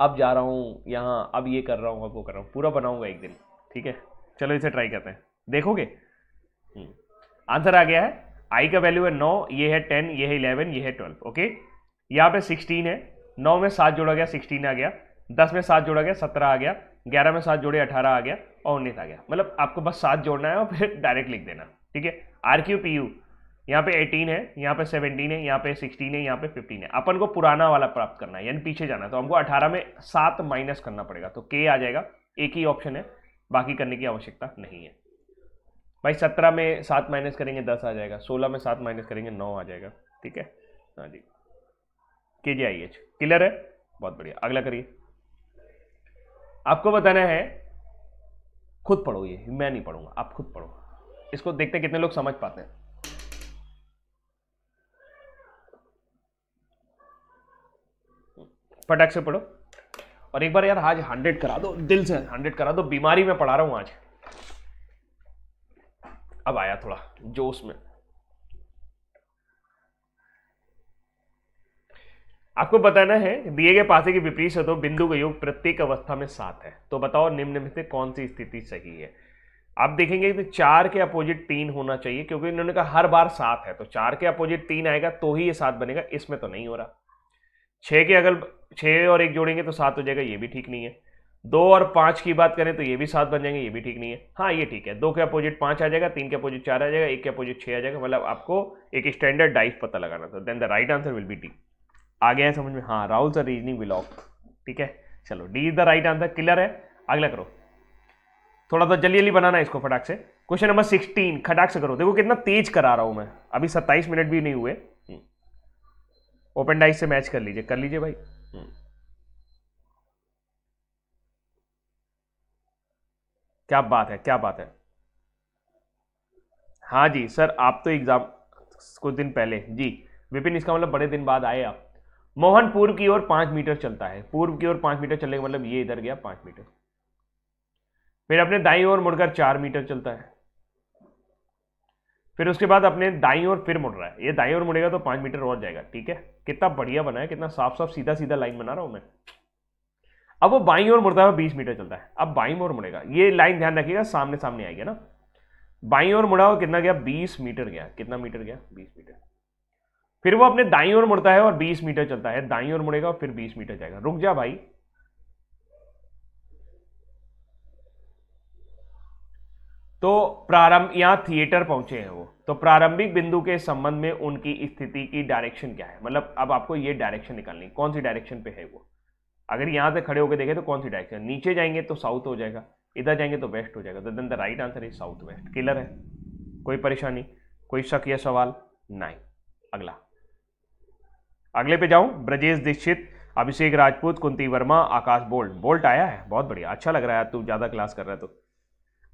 अब जा रहा हूँ यहाँ अब ये कर रहा हूँ अब वो कर रहा हूँ पूरा बनाऊँगा एक दिन ठीक है चलो इसे ट्राई करते हैं देखोगे आंसर हम्म। आ गया है आई का वैल्यू है नौ ये है टेन ये है इलेवन ये है ट्वेल्व ओके यहाँ पे सिक्सटीन है नौ में सात जोड़ा गया सिक्सटीन आ गया दस में सात जोड़ा गया सत्रह आ गया ग्यारह में सात जोड़े अठारह आ गया और उन्नीस आ गया मतलब आपको बस सात जोड़ना है और फिर डायरेक्ट लिख देना ठीक है आर क्यू पी यू यहाँ पे एटीन है यहाँ पे सेवनटीन है यहाँ पे सिक्सटीन है यहाँ पे फिफ्टीन है अपन को पुराना वाला प्राप्त करना है यानी पीछे जाना है तो हमको अठारह में सात माइनस करना पड़ेगा तो के आ जाएगा एक ही ऑप्शन है बाकी करने की आवश्यकता नहीं है भाई सत्रह में सात माइनस करेंगे दस आ जाएगा सोलह में सात माइनस करेंगे नौ आ जाएगा ठीक है हाँ जी के जी आई एच क्लियर है बहुत बढ़िया अगला करिए आपको बताना है खुद पढ़ो ये मैं नहीं पढ़ूंगा आप खुद पढ़ो इसको देखते कितने लोग समझ पाते हैं फटाक से पढ़ो और एक बार यार आज हंड्रेड करा दो दिल से हंड्रेड करा दो बीमारी में पढ़ा रहा हूं आज अब आया थोड़ा जोश में आपको बताना है दिए गए पासे के विपरीत सतो बिंदु का योग प्रत्येक अवस्था में सात है तो बताओ निम्न में से कौन सी स्थिति सही है आप देखेंगे कि चार के अपोजिट तीन होना चाहिए क्योंकि इन्होंने कहा हर बार सात है तो चार के अपोजिट तीन आएगा तो ही ये सात बनेगा इसमें तो नहीं हो रहा छः के अगर छः और एक जोड़ेंगे तो सात हो जाएगा ये भी ठीक नहीं है दो और पाँच की बात करें तो ये भी सात बन जाएंगे ये भी ठीक नहीं है हाँ ये ठीक है दो के अपोजिट पाँच आ जाएगा तीन के अपोजिट चार आ जाएगा एक के अपोजिट छः आ जाएगा मतलब आपको एक स्टैंडर्ड डाइस पता लगाना था then the right answer will be D आ गया है समझ में हाँ राहुल सर रीजनिंग बिलोंग ठीक है चलो D is the right answer clear है अगला करो थोड़ा सा तो जल्दी जल्दी बनाना इसको फटाक से क्वेश्चन नंबर सिक्सटीन खटाक से करो देखो कितना तेज करा रहा हूं मैं अभी सत्ताईस मिनट भी नहीं हुए ओपन हम्म। डाइस से मैच कर लीजिए कर लीजिए भाई हम्म। क्या बात है क्या बात है हाँ जी सर आप तो एग्जाम कुछ दिन पहले जी विपिन इसका मतलब बड़े दिन बाद आए आप मोहन पूर्व की ओर पांच मीटर चलता है पूर्व की ओर पांच मीटर चलने का मतलब ये इधर गया पांच मीटर फिर अपने दाई ओर मुड़कर चार मीटर चलता है फिर उसके बाद अपने दाई ओर फिर मुड़ रहा है ये दाई ओर मुड़ेगा तो पांच मीटर और जाएगा ठीक है कितना बढ़िया बना है कितना साफ साफ सीधा सीधा लाइन बना रहा हूं मैं अब वो बाई ओर मुड़ता है बीस मीटर चलता है अब बाई ओर मुड़ेगा ये लाइन ध्यान रखिएगा सामने सामने आएगा ना बाई ओर मुड़ा हुआ कितना गया बीस मीटर गया कितना मीटर गया बीस मीटर फिर वो अपने दाई ओर मुड़ता है और 20 मीटर चलता है दाई ओर मुड़ेगा फिर 20 मीटर जाएगा रुक जा भाई तो प्रारंभ यहां थिएटर पहुंचे हैं वो तो प्रारंभिक बिंदु के संबंध में उनकी स्थिति की डायरेक्शन क्या है मतलब अब आपको ये डायरेक्शन निकालनी कौन सी डायरेक्शन पे है वो अगर यहां से खड़े होकर देखें तो कौन सी डायरेक्शन नीचे जाएंगे तो साउथ हो जाएगा इधर जाएंगे तो वेस्ट हो जाएगा तो then the right answer is south west clear है कोई परेशानी कोई शक या सवाल नहीं अगला अगले पे जाऊं ब्रजेश दीक्षित अभिषेक राजपूत कुंती वर्मा आकाश बोल्ट बोल्ट आया है बहुत बढ़िया अच्छा लग रहा है तू ज़्यादा क्लास कर रहा है तो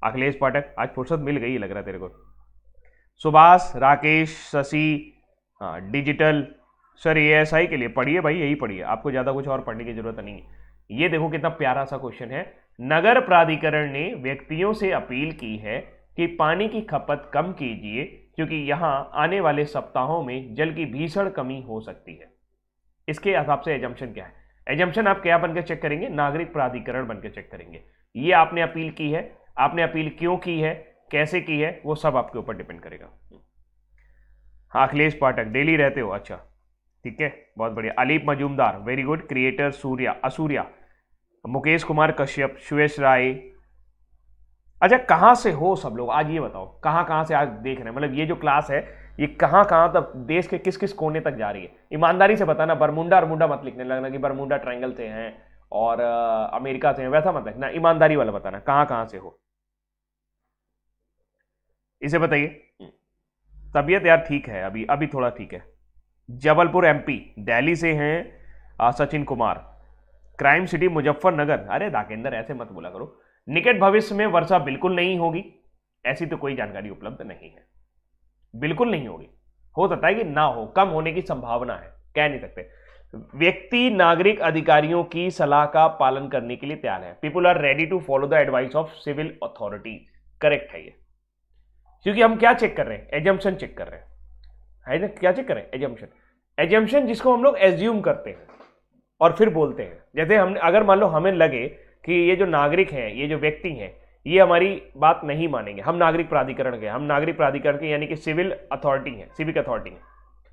अखिलेश पाठक आज फुर्सत मिल गई लग रहा है तेरे को सुभाष राकेश शशि हाँ, digital sir A S I के लिए पढ़िए भाई यही पढ़िए आपको ज़्यादा कुछ और पढ़ने की ज़रूरत नहीं है ये देखो कितना प्यारा सा क्वेश्चन है नगर प्राधिकरण ने व्यक्तियों से अपील की है कि पानी की खपत कम कीजिए क्योंकि यहाँ आने वाले सप्ताहों में जल की भीषण कमी हो सकती है इसके हिसाब से एजम्पन क्या है एजम्पन आप क्या बनकर चेक करेंगे नागरिक प्राधिकरण बनकर चेक करेंगे ये आपने अपील की है आपने अपील क्यों की है कैसे की है वो सब आपके ऊपर डिपेंड करेगा हाँ, अखिलेश पाठक डेली रहते हो अच्छा ठीक है बहुत बढ़िया Alip Majumdar very good creator Surya असूर्या मुकेश कुमार कश्यप सुयश राय अच्छा कहाँ से हो सब लोग आज ये बताओ कहाँ कहाँ से आज देख रहे हैं मतलब ये जो क्लास है ये कहाँ कहाँ तक देश के किस किस कोने तक जा रही है ईमानदारी से बताना बरमुंडा अरमुंडा मत लिखने लगना कि बरमुंडा ट्रायंगल से हैं और आ, अमेरिका से हैं वैसा मत लिखना ईमानदारी वाला बताना कहाँ कहाँ से हो इसे बताइए हम्म। तबीयत यार ठीक है अभी अभी थोड़ा ठीक है जबलपुर एमपी दिल्ली से हैं सचिन कुमार क्राइम सिटी मुजफ्फरनगर अरे दाकेंदर ऐसे मत बोला करो निकट भविष्य में वर्षा बिल्कुल नहीं होगी ऐसी तो कोई जानकारी उपलब्ध नहीं है बिल्कुल नहीं होगी हो सकता है कि ना हो कम होने की संभावना है कह नहीं सकते व्यक्ति नागरिक अधिकारियों की सलाह का पालन करने के लिए तैयार है people are ready to follow the advice of civil authority correct है ये क्योंकि हम क्या चेक कर रहे हैं एजम्पन चेक कर रहे हैं है क्या चेक कर रहे हैं एजम्पन एजम्पन जिसको हम लोग एज्यूम करते हैं और फिर बोलते हैं जैसे हम अगर मान लो हमें लगे कि ये जो नागरिक हैं ये जो व्यक्ति हैं ये हमारी बात नहीं मानेंगे हम नागरिक प्राधिकरण के हम नागरिक प्राधिकरण के यानी कि सिविल अथॉरिटी हैं सिविक अथॉरिटी हैं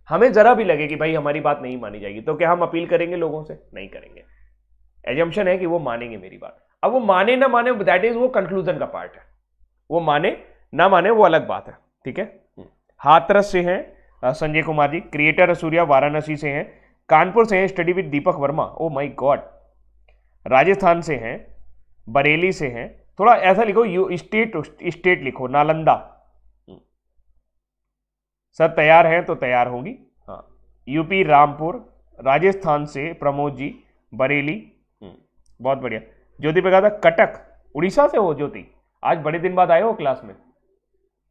हमें जरा भी लगे कि भाई हमारी बात नहीं मानी जाएगी तो क्या हम अपील करेंगे लोगों से नहीं करेंगे एजम्पन है कि वो मानेंगे मेरी बात अब वो माने ना माने दैट इज वो कंक्लूजन का पार्ट है वो माने ना माने वो अलग बात है ठीक है हम्म। हाथरस से हैं संजय कुमार जी क्रिएटर सूर्या वाराणसी से हैं कानपुर से हैं study with Deepak Verma oh my god Rajasthan से हैं बरेली से हैं थोड़ा ऐसा लिखो यू स्टेट स्टेट लिखो नालंदा सर तैयार हैं तो तैयार होंगी हाँ यूपी रामपुर राजस्थान से प्रमोद जी बरेली हम्म, बहुत बढ़िया ज्योति पे कहा था कटक उड़ीसा से हो ज्योति आज बड़े दिन बाद आए हो क्लास में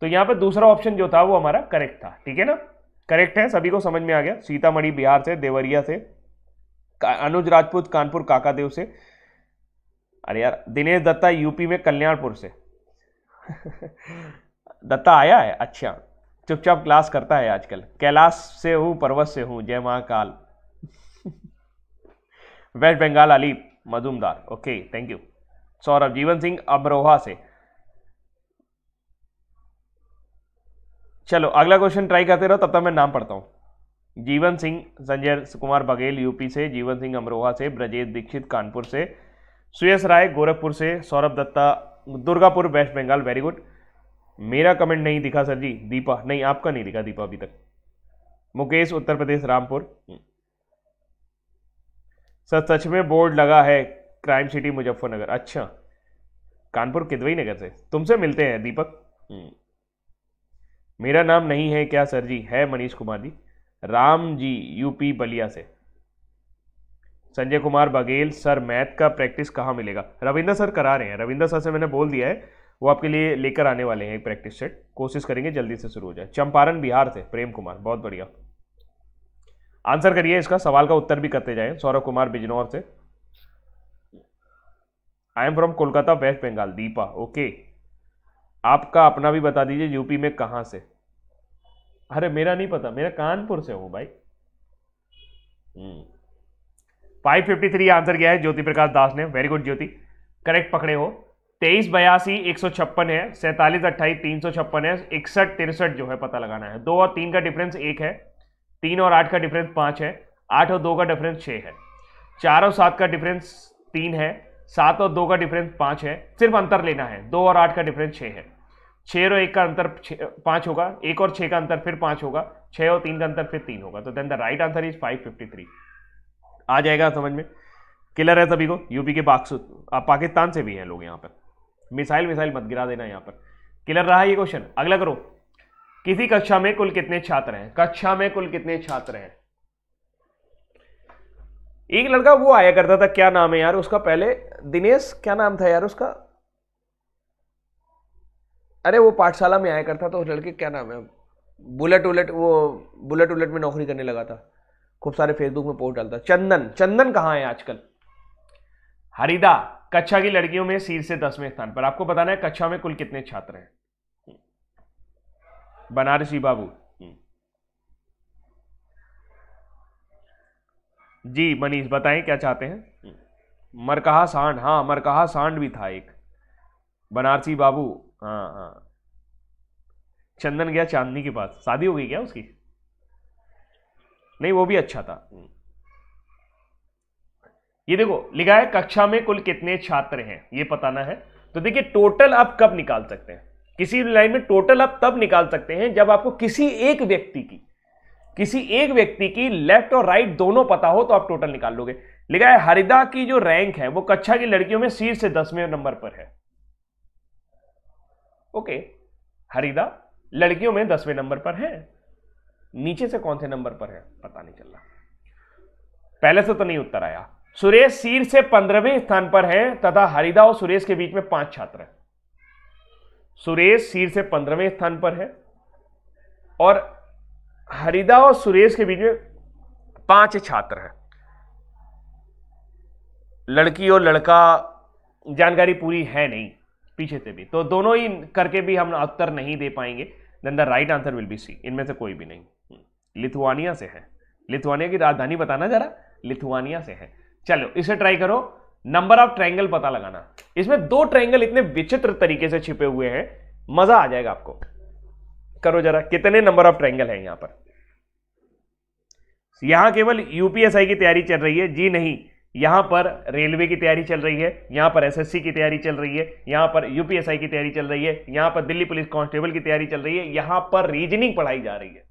तो यहाँ पे दूसरा ऑप्शन जो था वो हमारा करेक्ट था ठीक है ना करेक्ट है सभी को समझ में आ गया सीतामढ़ी बिहार से देवरिया से अनुज राजपूत कानपुर काकादेव से अरे यार दिनेश दत्ता यूपी में कल्याणपुर से दत्ता आया है अच्छा चुपचाप क्लास करता है आजकल कैलाश से हूँ पर्वत से हूँ जय Mahakal West Bengal Ali Majumdar okay thank you Saurabh Jeevan Singh Amroha से चलो अगला क्वेश्चन ट्राई करते रहो तब तक मैं नाम पढ़ता हूँ जीवन सिंह संजय कुमार बघेल यूपी से जीवन सिंह अमरोहा से ब्रजेश दीक्षित कानपुर से सुयस राय गोरखपुर से Saurabh Datta Durgapur west Bengal very good मेरा कमेंट नहीं दिखा सर जी दीपा नहीं आपका नहीं दिखा दीपा अभी तक मुकेश उत्तर प्रदेश रामपुर सर सच में बोर्ड लगा है क्राइम सिटी मुजफ्फरनगर अच्छा कानपुर किदवई नगर से तुमसे मिलते हैं दीपक मेरा नाम नहीं है क्या सर जी है मनीष कुमार जी राम जी यूपी बलिया से संजय कुमार बघेल सर मैथ का प्रैक्टिस कहाँ मिलेगा रविंद्र सर करा रहे हैं रविंद्र सर से मैंने बोल दिया है वो आपके लिए लेकर आने वाले हैं एक प्रैक्टिस सेट कोशिश करेंगे जल्दी से शुरू हो जाए चंपारण बिहार से प्रेम कुमार बहुत बढ़िया आंसर करिए इसका सवाल का उत्तर भी करते जाएं सौरभ कुमार बिजनौर से I am from Kolkata west Bengal Deepa okay आपका अपना भी बता दीजिए यूपी में कहाँ से अरे मेरा नहीं पता मेरा कानपुर से हूं भाई फाइव फिफ्टी थ्री आंसर क्या है ज्योति प्रकाश दास ने वेरी गुड ज्योति करेक्ट पकड़े हो तेईस बयासी एक सौ छप्पन है सैंतालीस अट्ठाईस तीन सौ छप्पन है इकसठ तिरसठ जो है पता लगाना है दो और तीन का डिफरेंस एक है तीन और आठ का डिफरेंस पांच है आठ और दो का डिफरेंस छह है चार और सात का डिफरेंस तीन है सात और दो का डिफरेंस पांच है सिर्फ अंतर लेना है दो और आठ का डिफरेंस छह है छः और एक का अंतर पाँच होगा एक और छः का अंतर फिर पाँच होगा छः और तीन का अंतर फिर तीन होगा तो then the right answer is five fifty three आ जाएगा समझ में क्लियर है सभी को यूपी के पाक पाकिस्तान से भी हैं लोग यहाँ पर मिसाइल मिसाइल मत गिरा देना यहाँ पर क्लियर रहा ये क्वेश्चन अगला करो किसी कक्षा में कुल कितने छात्र हैं कक्षा में कुल कितने छात्र हैं एक लड़का वो आया करता था क्या नाम है यार उसका पहले दिनेश क्या नाम था यार उसका अरे वो पाठशाला में आया करता था उस लड़के क्या नाम है बुलेट उलेट वो बुलेट उलेट में नौकरी करने लगा था खूब सारे फेसबुक में पोस्ट डालता चंदन चंदन कहाँ है आजकल हरिदा कक्षा की लड़कियों में सीर से दसवें स्थान पर आपको बताना है कक्षा में कुल कितने छात्र हैं बनारसी बाबू जी मनीष बताएं क्या चाहते हैं मरकहा सांड हाँ मरकहा सांड भी था एक बनारसी बाबू हाँ हाँ चंदन गया चांदनी के पास शादी हो गई क्या उसकी नहीं वो भी अच्छा था हम्म। ये देखो लिखा है कक्षा में कुल कितने छात्र हैं ये ना है तो देखिए टोटल आप कब निकाल सकते हैं किसी लाइन में टोटल आप तब निकाल सकते हैं जब आपको किसी एक व्यक्ति की किसी एक व्यक्ति की लेफ्ट और राइट दोनों पता हो तो आप टोटल निकाल लोगे लिखा है हरिदा की जो रैंक है वो कक्षा की लड़कियों में शीर्ष दसवें नंबर पर है ओके हरिदा लड़कियों में दसवें नंबर पर है नीचे से कौन से नंबर पर है पता नहीं चल रहा पहले से तो नहीं उत्तर आया सुरेश सीर से पंद्रहवें स्थान पर है तथा हरिदा और सुरेश के बीच में पांच छात्र हैं सुरेश सीर से पंद्रहवें स्थान पर है और हरिदा और सुरेश के बीच में पांच छात्र हैं लड़की और लड़का जानकारी पूरी है नहीं पीछे से भी तो दोनों ही करके भी हम उत्तर नहीं दे पाएंगे then the right answer will be C इनमें से कोई भी नहीं हम्म। लिथुआनिया से है लिथुआनिया की राजधानी बताना जरा लिथुआनिया से है चलो इसे ट्राई करो नंबर ऑफ ट्रायंगल पता लगाना इसमें दो ट्रायंगल इतने विचित्र तरीके से छिपे हुए हैं मजा आ जाएगा आपको करो जरा कितने नंबर ऑफ ट्रायंगल है यहां पर यहां केवल यूपीएसआई की तैयारी चल रही है जी नहीं यहां पर रेलवे की तैयारी चल रही है यहां पर एसएससी की तैयारी चल रही है यहां पर यूपीएसआई की तैयारी चल रही है यहां पर दिल्ली पुलिस कांस्टेबल की तैयारी चल रही है यहां पर रीजनिंग पढ़ाई जा रही है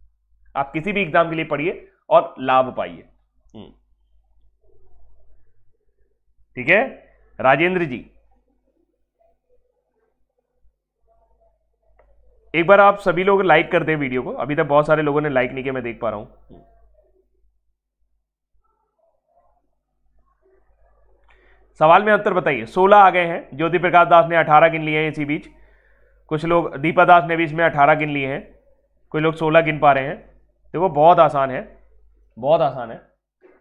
आप किसी भी एग्जाम के लिए पढ़िए और लाभ पाइए हम्म। ठीक है राजेंद्र जी एक बार आप सभी लोग लाइक कर दें वीडियो को अभी तक बहुत सारे लोगों ने लाइक नहीं किया मैं देख पा रहा हूं सवाल में अंतर बताइए सोलह आ गए हैं ज्योति प्रकाश दास ने अठारह गिन लिए हैं इसी बीच कुछ लोग दीपा दास ने भी इसमें अठारह गिन लिए हैं कुछ लोग सोलह गिन पा रहे हैं देखो बहुत आसान है बहुत आसान है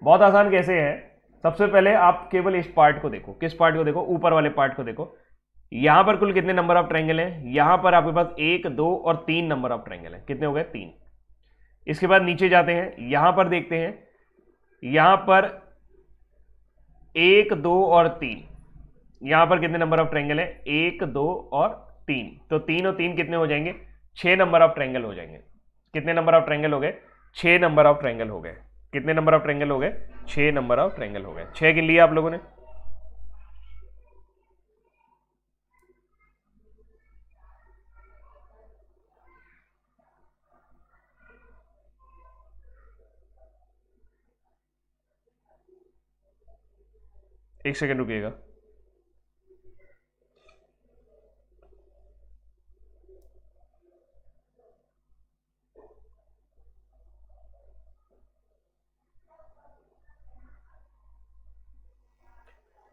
बहुत आसान कैसे है सबसे पहले आप केवल इस पार्ट को देखो किस पार्ट को देखो ऊपर वाले पार्ट को देखो यहां पर कुल कितने नंबर ऑफ ट्रैंगल हैं यहां पर आपके पास एक दो और तीन नंबर ऑफ ट्रैंगल हैं कितने हो गए तीन इसके बाद नीचे जाते हैं यहां पर देखते हैं यहां पर एक दो और तीन यहां पर कितने नंबर ऑफ ट्रेंगल है एक दो और तीन तो तीन और तीन कितने हो जाएंगे छह नंबर ऑफ ट्रेंगल हो जाएंगे कितने नंबर ऑफ ट्रेंगल हो गए छह नंबर ऑफ ट्रेंगल हो गए कितने नंबर ऑफ ट्रेंगल हो गए छह नंबर ऑफ ट्रेंगल हो गए छह गिन लिया आप लोगों ने एक सेकेंड रुकिएगा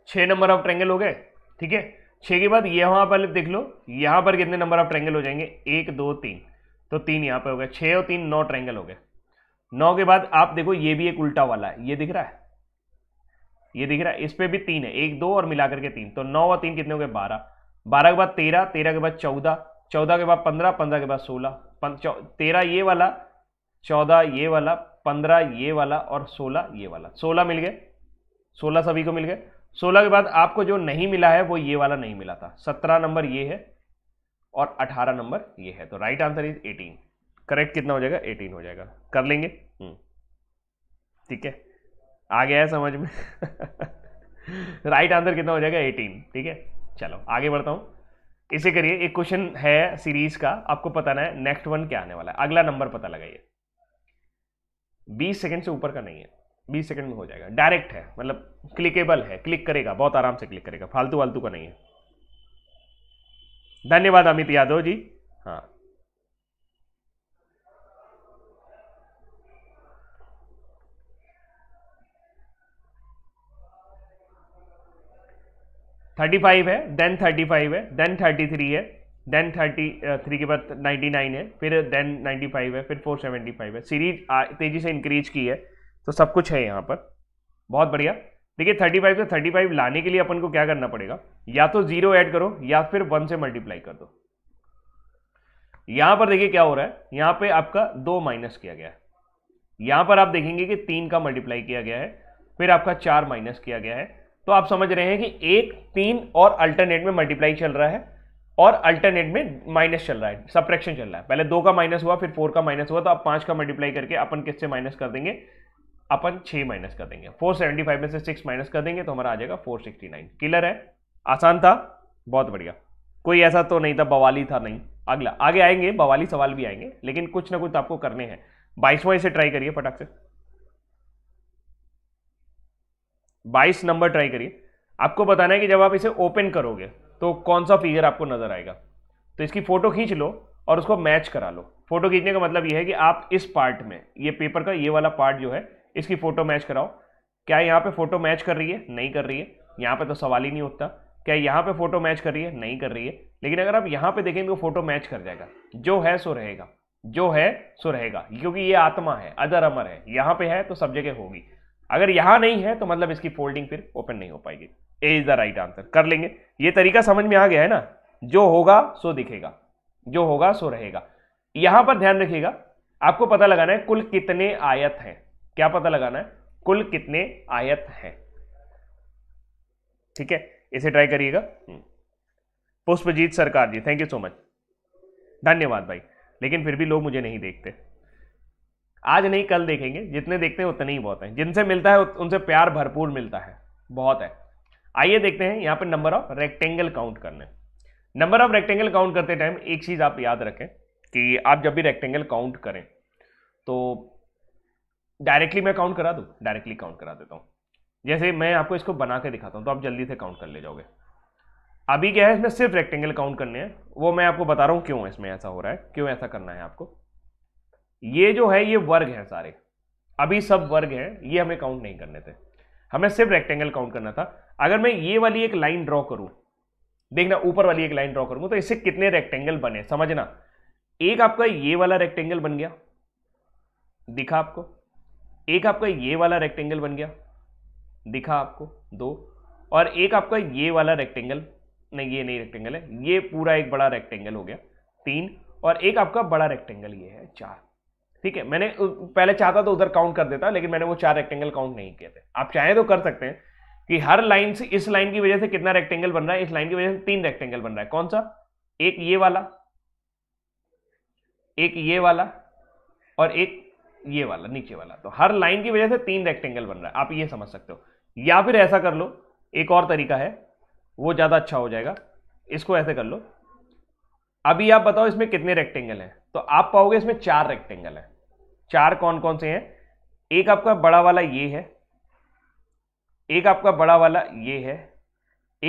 छह नंबर ऑफ ट्रेंगल हो गए ठीक है छह के बाद वहां पर देख लो यहां पर कितने नंबर ऑफ ट्रेंगल हो जाएंगे एक दो तीन तो तीन यहां पे हो गए छह और तीन नौ ट्रेंगल हो गए नौ के बाद आप देखो ये भी एक उल्टा वाला है ये दिख रहा है ये दिख रहा है इस पर भी तीन है एक दो और मिलाकर के तीन तो नौ और तीन कितने हो गए बारह बारह के बाद तेरह तेरह के बाद चौदह चौदह के बाद पंद्रह पंद्रह के बाद सोलह तेरह ये वाला चौदह ये वाला पंद्रह ये वाला और सोलह ये वाला सोलह मिल गए सोलह सभी को मिल गए सोलह के बाद आपको जो नहीं मिला है वो ये वाला नहीं मिला था सत्रह नंबर ये है और अठारह नंबर ये है तो right answer is eighteen correct कितना हो जाएगा एटीन हो जाएगा कर लेंगे हम्म। ठीक है आ गया है समझ में राइट आंसर कितना हो जाएगा 18 ठीक है चलो आगे बढ़ता हूँ इसे करिए एक क्वेश्चन है सीरीज का आपको पता ना है नेक्स्ट वन क्या आने वाला है अगला नंबर पता लगाइए 20 सेकंड से ऊपर का नहीं है 20 सेकंड में हो जाएगा डायरेक्ट है मतलब क्लिकेबल है क्लिक करेगा बहुत आराम से क्लिक करेगा फालतू वालतू का नहीं है धन्यवाद अमित यादव जी हाँ थर्टी फाइव है देन थर्टी फाइव है देन थर्टी थ्री है देन थर्टी थ्री के बाद नाइन्टी नाइन है फिर देन नाइन्टी फाइव है फिर फोर सेवेंटी फाइव है सीरीज तेज़ी से इंक्रीज की है तो सब कुछ है यहाँ पर बहुत बढ़िया देखिए थर्टी फाइव से थर्टी फाइव लाने के लिए अपन को क्या करना पड़ेगा या तो जीरो ऐड करो या फिर वन से मल्टीप्लाई कर दो यहां पर देखिए क्या हो रहा है यहां पे आपका दो माइनस किया गया है यहां पर आप देखेंगे कि तीन का मल्टीप्लाई किया गया है फिर आपका चार माइनस किया गया है तो आप समझ रहे हैं कि एक तीन और अल्टरनेट में मल्टीप्लाई चल रहा है और अल्टरनेट में माइनस चल रहा है सप्रेक्शन चल रहा है पहले दो का माइनस हुआ फिर फोर का माइनस हुआ तो आप पांच का मल्टीप्लाई करके अपन किससे माइनस कर देंगे अपन छह माइनस कर देंगे फोर सेवेंटी फाइव में से सिक्स माइनस कर देंगे तो हमारा आ जाएगा फोर सिक्सटी नाइन क्लियर है आसान था बहुत बढ़िया कोई ऐसा तो नहीं था बवाली था नहीं अगला आगे आएंगे बवाली सवाल भी आएंगे लेकिन कुछ ना कुछ तो आपको करने हैं बाईसवां इसे ट्राई करिए फटाक से बाईस नंबर ट्राई करिए आपको बताना है कि जब आप इसे ओपन करोगे तो कौन सा फिगर आपको नज़र आएगा तो इसकी फ़ोटो खींच लो और उसको मैच करा लो फोटो खींचने का मतलब यह है कि आप इस पार्ट में ये पेपर का ये वाला पार्ट जो है इसकी फ़ोटो मैच कराओ क्या यहाँ पे फ़ोटो मैच कर रही है नहीं कर रही है यहाँ पे तो सवाल ही नहीं उठता क्या यहाँ पे फ़ोटो मैच कर रही है नहीं कर रही है लेकिन अगर आप यहाँ पे देखेंगे तो फ़ोटो मैच कर जाएगा जो है सो रहेगा जो है सो रहेगा क्योंकि ये आत्मा है अदर अमर है यहाँ पे है तो सब जगह होगी अगर यहां नहीं है तो मतलब इसकी फोल्डिंग फिर ओपन नहीं हो पाएगी A is the right answer कर लेंगे ये तरीका समझ में आ गया है ना जो होगा सो दिखेगा जो होगा सो रहेगा यहां पर ध्यान रखिएगा आपको पता लगाना है कुल कितने आयत हैं क्या पता लगाना है कुल कितने आयत हैं ठीक है इसे ट्राई करिएगा हम्म। Pushpajit Sarkar ji thank you so much धन्यवाद भाई लेकिन फिर भी लोग मुझे नहीं देखते आज नहीं कल देखेंगे जितने देखते हैं उतने ही बहुत हैं जिनसे मिलता है उनसे प्यार भरपूर मिलता है बहुत है आइए देखते हैं यहाँ पर नंबर ऑफ रेक्टेंगल काउंट करने नंबर ऑफ रेक्टेंगल काउंट करते टाइम एक चीज़ आप याद रखें कि आप जब भी रेक्टेंगल काउंट करें तो डायरेक्टली मैं काउंट करा दूँ डायरेक्टली काउंट करा देता हूँ जैसे मैं आपको इसको बना के दिखाता हूँ तो आप जल्दी से काउंट कर ले जाओगे अभी क्या है इसमें सिर्फ रेक्टेंगल काउंट करने हैं वो मैं आपको बता रहा हूँ क्यों इसमें ऐसा हो रहा है क्यों ऐसा करना है आपको ये जो है ये वर्ग है सारे अभी सब वर्ग है ये हमें काउंट नहीं करने थे हमें सिर्फ रेक्टेंगल काउंट करना था अगर मैं ये वाली एक लाइन ड्रॉ करूं देखना ऊपर वाली एक लाइन ड्रॉ करूंगा तो इससे कितने रेक्टेंगल बने समझना एक आपका ये वाला रेक्टेंगल बन गया दिखा आपको एक आपका ये वाला रेक्टेंगल बन गया दिखा आपको दो और एक आपका ये वाला रेक्टेंगल नहीं ये नहीं रेक्टेंगल है ये पूरा एक बड़ा रेक्टेंगल हो गया तीन और एक आपका बड़ा रेक्टेंगल ये है चार ठीक है मैंने पहले चाहता तो उधर काउंट कर देता लेकिन मैंने वो चार रेक्टेंगल काउंट नहीं किए थे आप चाहें तो कर सकते हैं कि हर लाइन से इस लाइन की वजह से कितना रेक्टेंगल बन रहा है इस लाइन की वजह से तीन रेक्टेंगल बन रहा है कौन सा एक ये वाला एक ये वाला और एक ये वाला नीचे वाला तो हर लाइन की वजह से तीन रेक्टेंगल बन रहा है आप ये समझ सकते हो या फिर ऐसा कर लो एक और तरीका है वो ज़्यादा अच्छा हो जाएगा इसको ऐसे कर लो अभी आप बताओ इसमें कितने रेक्टेंगल हैं तो आप पाओगे इसमें चार रेक्टेंगल है चार कौन कौन से हैं एक आपका बड़ा वाला ये है एक आपका बड़ा वाला ये है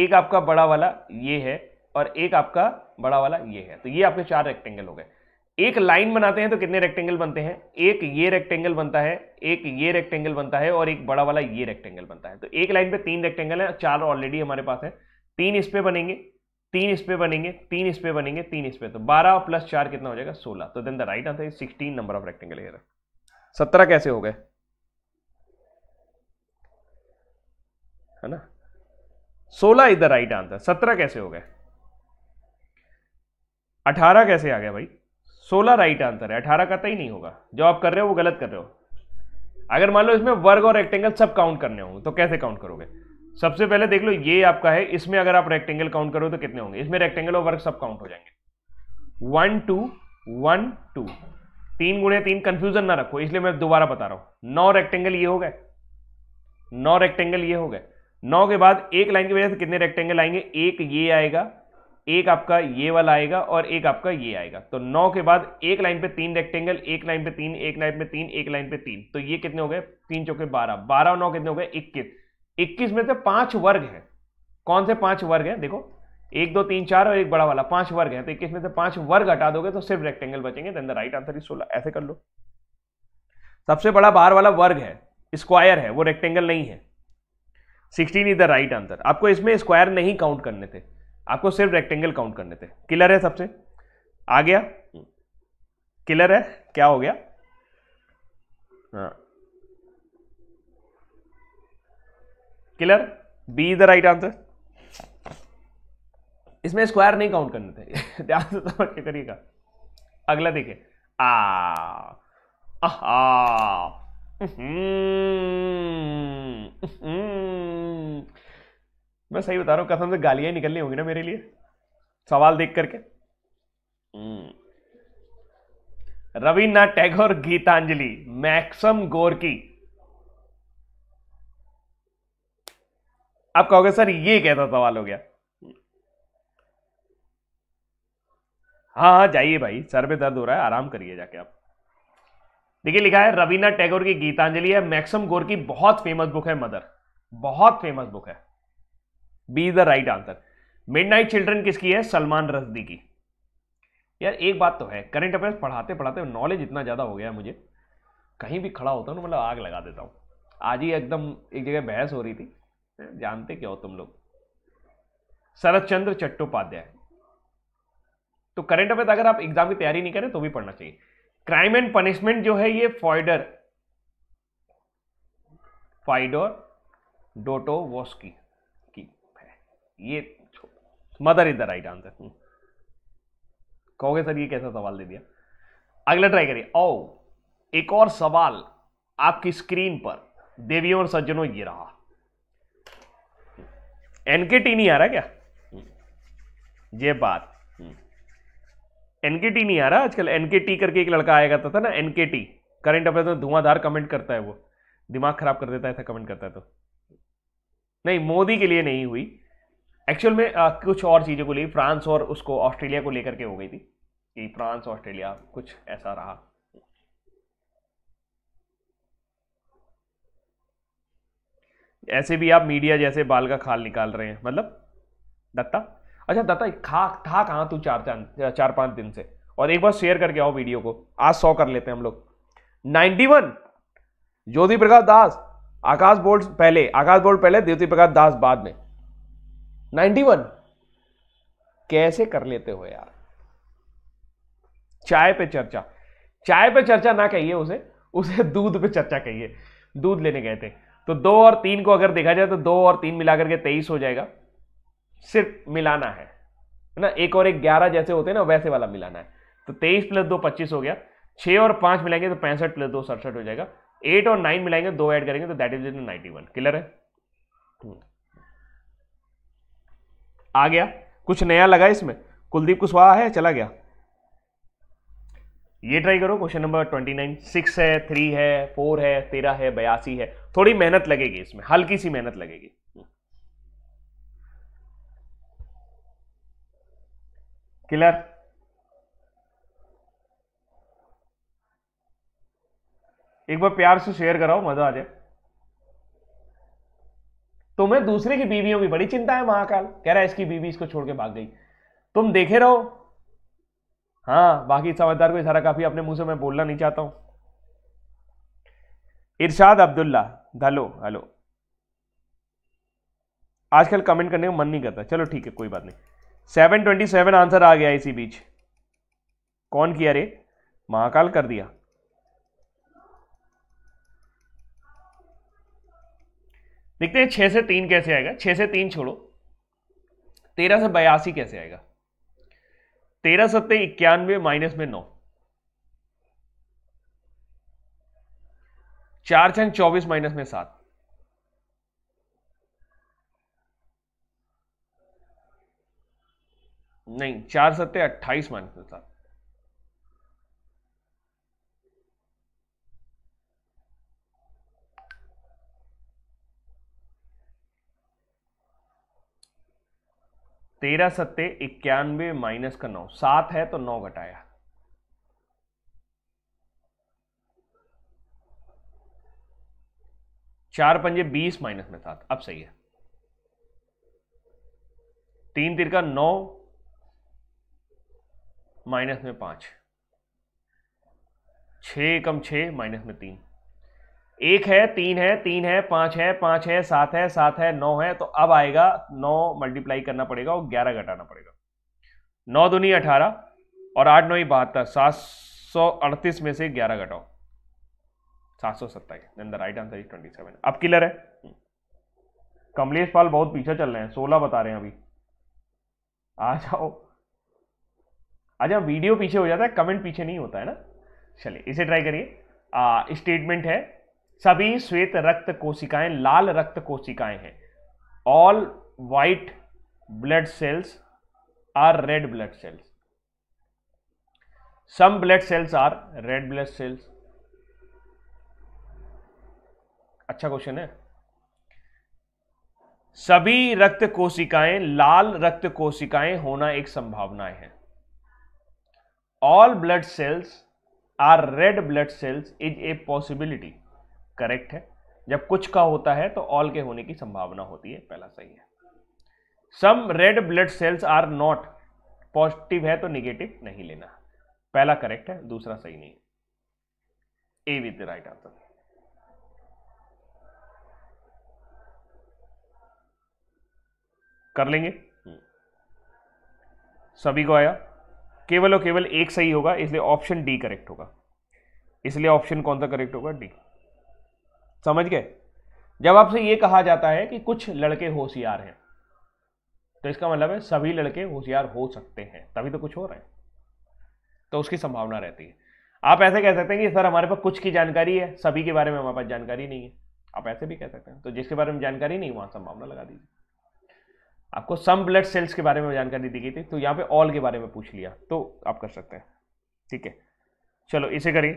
एक आपका बड़ा वाला ये है और एक आपका बड़ा वाला ये है तो ये आपके चार रेक्टेंगल हो गए एक लाइन बनाते हैं तो कितने रेक्टेंगल बनते हैं एक ये रेक्टेंगल बनता है एक ये रेक्टेंगल बनता है और एक बड़ा वाला ये रेक्टेंगल बनता है तो एक लाइन पे तीन रेक्टेंगल है चार ऑलरेडी हमारे पास है तीन इस पे बनेंगे तीन इस पे बनेंगे तीन इस पे बनेंगे तीन इस पे तो बारह प्लस चार कितना हो जाएगा सोलह तो then the right answer is sixteen number of rectangle are सत्रह कैसे हो गए है ना सोलह इज द राइट आंसर सत्रह कैसे हो गए अठारह कैसे आ गया भाई सोलह राइट आंसर है अठारह का तो ही नहीं होगा जो आप कर रहे हो वो गलत कर रहे हो अगर मान लो इसमें वर्ग और रेक्टेंगल सब काउंट करने होंगे तो कैसे काउंट करोगे सबसे पहले देख लो ये आपका है इसमें अगर आप रेक्टेंगल काउंट करो तो कितने होंगे इसमें रेक्टेंगल और वर्ग सब काउंट हो जाएंगे वन टू वन टू तीन गुणे तीन कंफ्यूजन ना रखो इसलिए मैं दोबारा बता रहा हूं नौ रेक्टेंगल ये हो गए नौ रेक्टेंगल ये हो गए नौ के बाद एक लाइन की वजह से कितने रेक्टेंगल आएंगे एक ये आएगा एक आपका ये वाला आएगा और एक आपका ये आएगा तो नौ के बाद एक लाइन पे तीन रेक्टेंगल एक लाइन पे तीन एक लाइन पे तीन एक लाइन पे तीन तो ये कितने हो गए तीन चौके बारह बारह और नौ कितने हो गए इक्कीस इक्कीस में से पांच वर्ग हैं कौन से पांच वर्ग हैं देखो एक दो तीन चार और एक बड़ा वाला पांच वर्ग है तो इक्कीस में से पांच वर्ग हटा दोगे तो सिर्फ रेक्टेंगल बचेंगे तो राइट आंसर ही सोलह ऐसे कर लो सबसे बड़ा बार वाला वर्ग है स्क्वायर है वो रेक्टेंगल नहीं है sixteen is the right answer आपको इसमें स्क्वायर नहीं काउंट करने थे आपको सिर्फ रेक्टेंगल काउंट करने थे क्लियर है सबसे आ गया क्लियर है क्या हो गया हाँ clear B is the right answer इसमें स्क्वायर नहीं काउंट करने थे ध्यान से समझ के करिएगा अगला देखिए आ हम्म, हम्म। मैं सही बता रहा हूं कसम से गालियां निकलनी होंगी ना मेरे लिए सवाल देख करके हम्म। रविन्द्रनाथ टैगोर गीतांजलि मैक्सम गोरकी आप कहोगे सर ये कहता सवाल हो गया हाँ हाँ जाइए भाई सर में दर्द हो रहा है आराम करिए जाके आप देखिए लिखा है रवीना टैगोर की गीतांजलि है मैक्सम गोर की बहुत फेमस बुक है मदर बहुत फेमस बुक है B the right answer midnight children किसकी है सलमान रजदी की यार एक बात तो है करंट अफेयर्स पढ़ाते पढ़ाते नॉलेज इतना ज़्यादा हो गया है मुझे कहीं भी खड़ा होता हूँ ना मतलब आग लगा देता हूँ आज ही एकदम एक जगह बहस हो रही थी जानते क्या हो तुम लोग शरद चंद्र चट्टोपाध्याय तो करंट अफेयर अगर आप एग्जाम की तैयारी नहीं करें तो भी पढ़ना चाहिए क्राइम एंड पनिशमेंट जो है ये फॉइडर फाइडोर डोटो वोस्की की है ये Mother is the right answer कहोगे सर ये कैसा सवाल दे दिया अगला ट्राई करिए ओ एक और सवाल आपकी स्क्रीन पर देवियों और सज्जनों ये रहा एनके टी नहीं आ रहा क्या हम्म। ये बात हम्म। एनके टी नहीं आ रहा आजकल एनके टी करके एक लड़का आया करता था ना एनके टी करंट अफेयर में धुआंधार कमेंट करता है वो दिमाग खराब कर देता है था कमेंट करता है तो नहीं मोदी के लिए नहीं हुई एक्चुअल में आ, कुछ और चीज़ों को लिए फ्रांस और उसको ऑस्ट्रेलिया को लेकर के हो गई थी कि फ्रांस ऑस्ट्रेलिया कुछ ऐसा रहा ऐसे भी आप मीडिया जैसे बाल का खाल निकाल रहे हैं मतलब दत्ता अच्छा दत्ता खा था कहाँ तू चार चार चार पाँच दिन से और एक बार शेयर करके आओ वीडियो को आज सौ कर लेते हैं हम लोग ninety one Jyoti Prakash Das Akash Bolt पहले आकाश बोल्ट पहले ज्योति प्रकाश दास बाद में नाइन्टी वन कैसे कर लेते हो यार चाय पे चर्चा चाय पे चर्चा ना कहिए उसे उसे दूध पे चर्चा कहिए दूध लेने गए थे तो दो और तीन को अगर देखा जाए तो दो और तीन मिलाकर के तेईस हो जाएगा सिर्फ मिलाना है ना एक और एक ग्यारह जैसे होते हैं ना वैसे वाला मिलाना है तो तेईस प्लस दो पच्चीस हो गया छह और पांच मिलाएंगे तो पैंसठ प्लस दो सड़सठ हो जाएगा एट और नाइन मिलाएंगे दो ऐड करेंगे तो that is ninety one clear है हम्म। आ गया कुछ नया लगा इसमें कुलदीप कुशवाहा है चला गया ये ट्राई करो question number twenty nine six है थ्री है फोर है तेरह है बयासी है थोड़ी मेहनत लगेगी इसमें हल्की सी मेहनत लगेगी क्लियर एक बार प्यार से शेयर कराओ मजा आ जाए तुम्हें तो दूसरे की बीवियों की बड़ी चिंता है महाकाल कह रहा है इसकी बीवी इसको छोड़ के भाग गई तुम देखे रहो हाँ बाकी समझदार को इशारा काफी अपने मुंह से मैं बोलना नहीं चाहता हूं इरशाद अब्दुल्ला हलो हेलो आजकल कमेंट करने का मन नहीं करता चलो ठीक है कोई बात नहीं सेवन ट्वेंटी सेवन आंसर आ गया इसी बीच कौन किया रे महाकाल कर दिया देखते हैं छह से तीन कैसे आएगा छह से तीन छोड़ो तेरह से बयासी कैसे आएगा तेरह सत्ते इक्यानवे माइनस में नौ चार छंग चौबीस माइनस में सात नहीं चार सत्ते अट्ठाईस माइनस में सात तेरह सत्ते इक्यानवे माइनस का नौ सात है तो नौ घटाया चार पंजे बीस माइनस में सात अब सही है तीन तिर का नौ माइनस में पांच छ कम छ माइनस में तीन एक है तीन है तीन है पांच है पांच है सात है सात है नौ है तो अब आएगा नौ मल्टीप्लाई करना पड़ेगा और ग्यारह घटाना पड़ेगा नौ दुनी अठारह और आठ नौ ही बहत्तर सात सौ अड़तीस में से ग्यारह घटाओ सात सौ सत्ताईस राइट आंसर ट्वेंटी सेवन अब किलर है हम्म। कमलेश पाल बहुत पीछे चल रहे हैं सोलह बता रहे हैं अभी आ जाओ अच्छा वीडियो पीछे हो जाता है कमेंट पीछे नहीं होता है ना चलिए इसे ट्राई करिए स्टेटमेंट है सभी श्वेत रक्त कोशिकाएं लाल रक्त कोशिकाएं हैं all white blood cells are red blood cells some blood cells are red blood cells अच्छा क्वेश्चन है सभी रक्त कोशिकाएं लाल रक्त कोशिकाएं होना एक संभावना है all blood cells are red blood cells is a possibility correct है जब कुछ का होता है तो ऑल के होने की संभावना होती है पहला सही है some red blood cells are not positive है तो निगेटिव नहीं लेना पहला करेक्ट है दूसरा सही नहीं A with the right answer कर लेंगे हम्म। सभी को आया केवल और केवल एक सही होगा इसलिए ऑप्शन डी करेक्ट होगा इसलिए ऑप्शन कौन सा करेक्ट होगा डी समझ गए जब आपसे ये कहा जाता है कि कुछ लड़के होशियार हैं तो इसका मतलब है सभी लड़के होशियार हो सकते हैं तभी तो कुछ हो रहा है तो उसकी संभावना रहती है आप ऐसे कह सकते हैं कि सर हमारे पास कुछ की जानकारी है सभी के बारे में हमारे पास जानकारी नहीं है आप ऐसे भी कह सकते हैं तो जिसके बारे में जानकारी नहीं वहां संभावना लगा दीजिए आपको सम ब्लड सेल्स के बारे में जानकारी दी गई थी तो यहाँ पे ऑल के बारे में पूछ लिया तो आप कर सकते हैं ठीक है चलो इसे करिए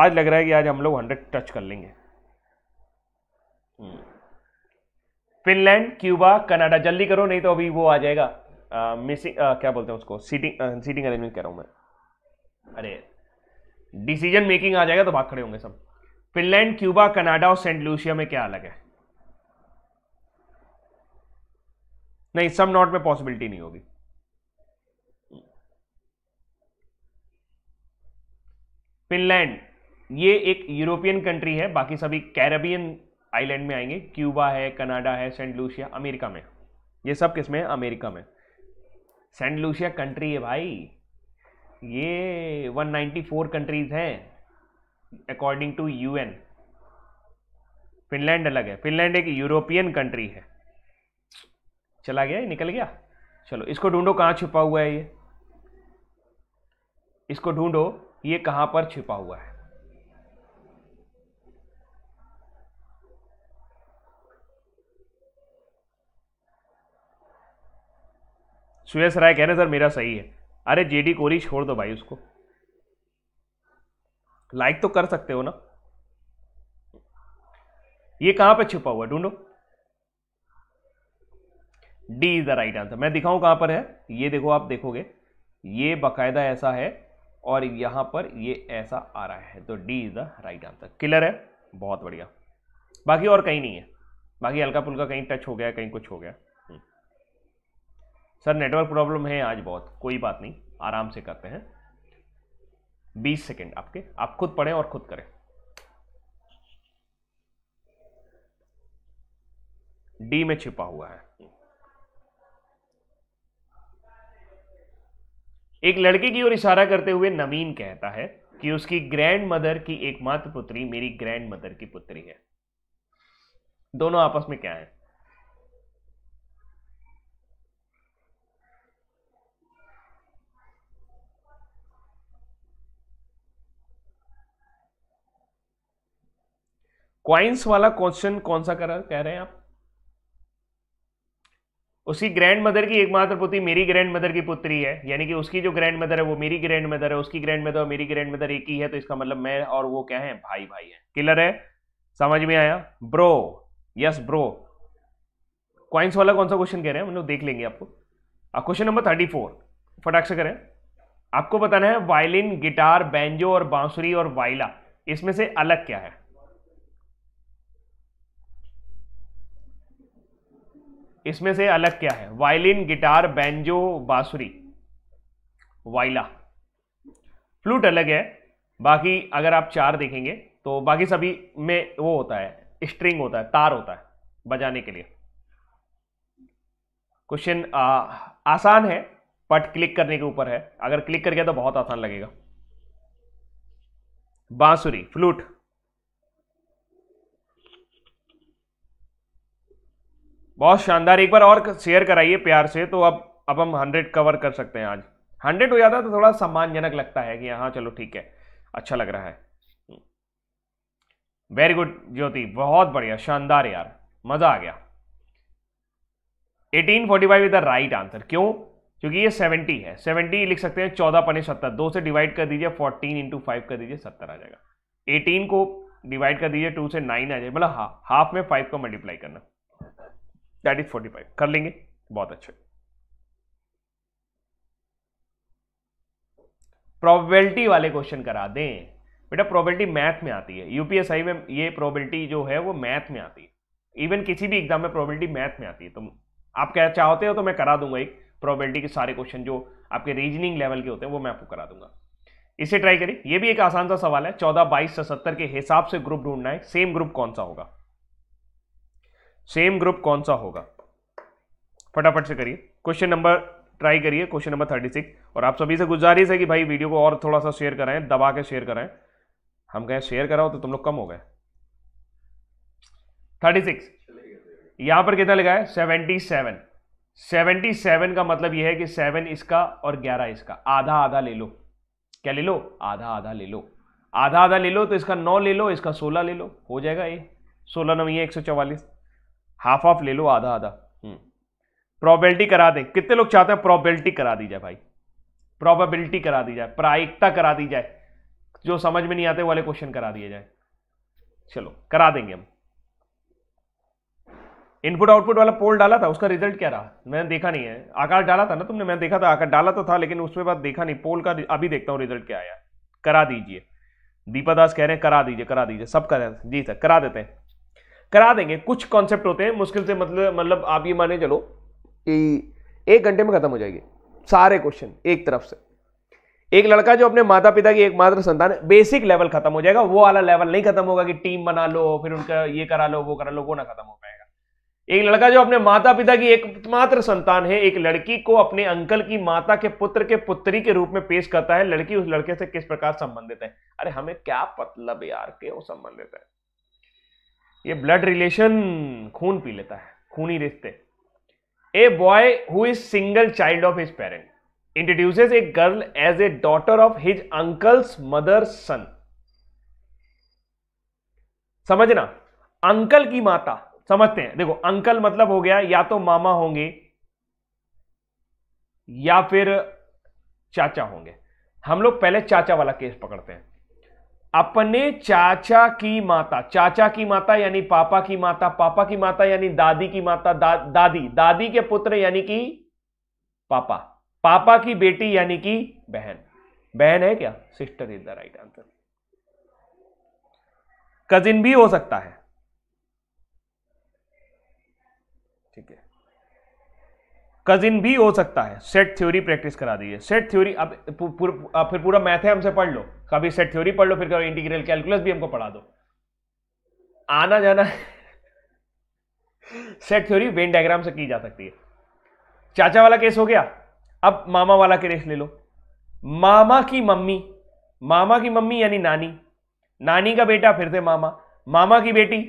आज लग रहा है कि आज हम लोग हंड्रेड टच कर लेंगे फिनलैंड क्यूबा कनाडा जल्दी करो नहीं तो अभी वो आ जाएगा मिसिंग क्या बोलते हैं उसको सीटिंग सीटिंग अरेंजमेंट कह रहा हूँ मैं अरे डिसीजन मेकिंग आ जाएगा तो भाग खड़े होंगे सब फिनलैंड क्यूबा कनाडा और सेंट लूसिया में क्या अलग है नहीं सम नॉट में पॉसिबिलिटी नहीं होगी फिनलैंड ये एक यूरोपियन कंट्री है बाकी सभी कैरेबियन आइलैंड में आएंगे क्यूबा है कनाडा है सेंट लूसिया अमेरिका में ये सब किस में है अमेरिका में सेंट लूसिया कंट्री है भाई ये 194 कंट्रीज हैं अकॉर्डिंग टू यूएन फिनलैंड अलग है फिनलैंड एक यूरोपियन कंट्री है चला गया निकल गया चलो इसको ढूंढो कहाँ छिपा हुआ है ये इसको ढूंढो ये कहाँ पर छिपा हुआ है सुयश राय कह रहे सर मेरा सही है अरे जेडी कोरी छोड़ दो भाई उसको लाइक तो कर सकते हो ना ये कहां पे छुपा हुआ ढूंढो D is the right answer मैं दिखाऊं कहां पर है ये देखो आप देखोगे ये बाकायदा ऐसा है और यहां पर ये ऐसा आ रहा है तो D is the right answer clear है बहुत बढ़िया बाकी और कहीं नहीं है बाकी हल्का फुल्का कहीं टच हो गया कहीं कुछ हो गया सर नेटवर्क प्रॉब्लम है आज बहुत कोई बात नहीं आराम से करते हैं 20 सेकेंड आपके आप खुद पढ़ें और खुद करें डी में छिपा हुआ है एक लड़के की ओर इशारा करते हुए नवीन कहता है कि उसकी ग्रैंड मदर की एकमात्र पुत्री मेरी ग्रैंड मदर की पुत्री है दोनों आपस में क्या है क्वाइंस वाला क्वेश्चन कौन सा कर कह रहे हैं आप उसकी ग्रैंड मदर की एकमात्र पुत्री मेरी ग्रैंड मदर की पुत्री है यानी कि उसकी जो ग्रैंड मदर है वो मेरी ग्रैंड मदर है उसकी ग्रैंड मदर और मेरी ग्रैंड मदर एक ही है तो इसका मतलब मैं और वो क्या है भाई भाई है किलर है समझ में आया ब्रो यस ब्रो क्वाइंस वाला कौन सा क्वेश्चन कह रहे हैं हम लोग देख लेंगे आपको क्वेश्चन नंबर थर्टी फोर फटाक से करें आपको बताना है वायलिन गिटार बैंजो और बांसुरी और वाइला इसमें से अलग क्या है इसमें से अलग क्या है वायलिन गिटार बैंजो बांसुरी वाइला फ्लूट अलग है बाकी अगर आप चार देखेंगे तो बाकी सभी में वो होता है स्ट्रिंग होता है तार होता है बजाने के लिए क्वेश्चन आसान है बट क्लिक करने के ऊपर है अगर क्लिक कर गया तो बहुत आसान लगेगा बांसुरी फ्लूट बहुत शानदार एक बार और शेयर कराइए प्यार से तो अब अब हम हंड्रेड कवर कर सकते हैं आज हंड्रेड हो जाता है तो थोड़ा सम्मानजनक लगता है कि हाँ चलो ठीक है अच्छा लग रहा है वेरी गुड ज्योति बहुत बढ़िया शानदार यार मज़ा आ गया 1845 इज द राइट आंसर क्यों क्योंकि ये 70 है 70 लिख सकते हैं चौदह पने सत्तर दो से डिवाइड कर दीजिए 14 इंटू फाइव कर दीजिए सत्तर आ जाएगा 18 को डिवाइड कर दीजिए टू से नाइन आ जाएगा मतलब हाफ में फाइव को मल्टीप्लाई करना दैट इज 45 कर लेंगे बहुत अच्छे प्रोबेबिलिटी वाले क्वेश्चन करा दें बेटा प्रोबेबिलिटी मैथ में आती है यूपीएसआई में ये प्रोबेबिलिटी जो है वो मैथ में आती है इवन किसी भी एग्जाम में प्रोबेबिलिटी मैथ में आती है तो आप क्या चाहते हो तो मैं करा दूंगा एक प्रोबेबिलिटी के सारे क्वेश्चन जो आपके रीजनिंग लेवल के होते हैं वो मैं आपको करा दूंगा इसे ट्राई करिए ये भी एक आसान सा सवाल है चौदह बाईस से सत्तर के हिसाब से ग्रुप ढूंढना है सेम ग्रुप कौन सा होगा सेम ग्रुप कौन सा होगा फटाफट से करिए क्वेश्चन नंबर ट्राई करिए क्वेश्चन नंबर थर्टी सिक्स और आप सभी से गुजारिश है कि भाई वीडियो को और थोड़ा सा शेयर कराएं दबा के शेयर कराएं हम कहें शेयर कराओ तो तुम लोग कम हो गए थर्टी सिक्स यहां पर कितना लिखा है सेवेंटी सेवन सेवेंटी सेवन का मतलब यह है कि सेवन इसका और ग्यारह इसका आधा आधा ले लो क्या ले लो आधा आधा ले लो आधा आधा ले लो तो इसका नौ ले लो इसका सोलह ले लो हो जाएगा ये सोलह नवी एक सौ चौवालीस हाफ ऑफ ले लो आधा आधा प्रोबेबिलिटी हम्म। करा दें कितने लोग चाहते हैं प्रोबेबिलिटी करा दी जाए भाई प्रोबेबिलिटी करा दी जाए प्रायिकता करा दी जाए जो समझ में नहीं आते वाले क्वेश्चन करा दिए जाए चलो करा देंगे हम इनपुट आउटपुट वाला पोल डाला था उसका रिजल्ट क्या रहा मैंने देखा नहीं है आकार डाला था ना तुमने मैंने देखा था आकार डाला तो था लेकिन उसमें बाद देखा नहीं पोल का अभी देखता हूँ रिजल्ट क्या आया करा दीजिए दीपा दास कह रहे हैं करा दीजिए करा दीजिए सब करें जी सर करा देते हैं करा देंगे कुछ कॉन्सेप्ट होते हैं मुश्किल से मतलब मतलब आप ये माने चलो कि एक घंटे में खत्म हो जाएगी सारे क्वेश्चन एक तरफ से एक लड़का जो अपने माता पिता की एकमात्र संतान है बेसिक लेवल खत्म हो जाएगा वो वाला लेवल नहीं खत्म होगा कि टीम बना लो फिर उनका ये करा लो वो करा लो वो ना खत्म हो पाएगा एक लड़का जो अपने माता पिता की एकमात्र संतान है एक लड़की को अपने अंकल की माता के पुत्र के पुत्री के रूप में पेश करता है लड़की उस लड़के से किस प्रकार संबंधित है अरे हमें क्या मतलब यार के वो संबंधित है ये ब्लड रिलेशन खून पी लेता है खूनी रिश्ते a boy who is single child of his parent introduces a girl as a daughter of his uncle's mother son समझना अंकल की माता समझते हैं देखो अंकल मतलब हो गया या तो मामा होंगे या फिर चाचा होंगे हम लोग पहले चाचा वाला केस पकड़ते हैं अपने चाचा की माता चाचा की माता यानी पापा की माता पापा की माता यानी दादी की माता दा, दादी दादी के पुत्र यानी कि पापा पापा की बेटी यानी कि बहन बहन है क्या sister is the right answer cousin भी हो सकता है कजिन भी हो सकता है सेट थ्योरी प्रैक्टिस करा दीजिए सेट थ्योरी अब पूर, पूर, फिर पूरा मैथ है हमसे पढ़ लो कभी सेट थ्योरी पढ़ लो फिर कभी इंटीग्रल कैलकुलस भी हमको पढ़ा दो आना जाना सेट थ्योरी वेन डायग्राम से की जा सकती है चाचा वाला केस हो गया अब मामा वाला केस ले लो मामा की मम्मी मामा की मम्मी यानी नानी नानी का बेटा फिर से मामा मामा की बेटी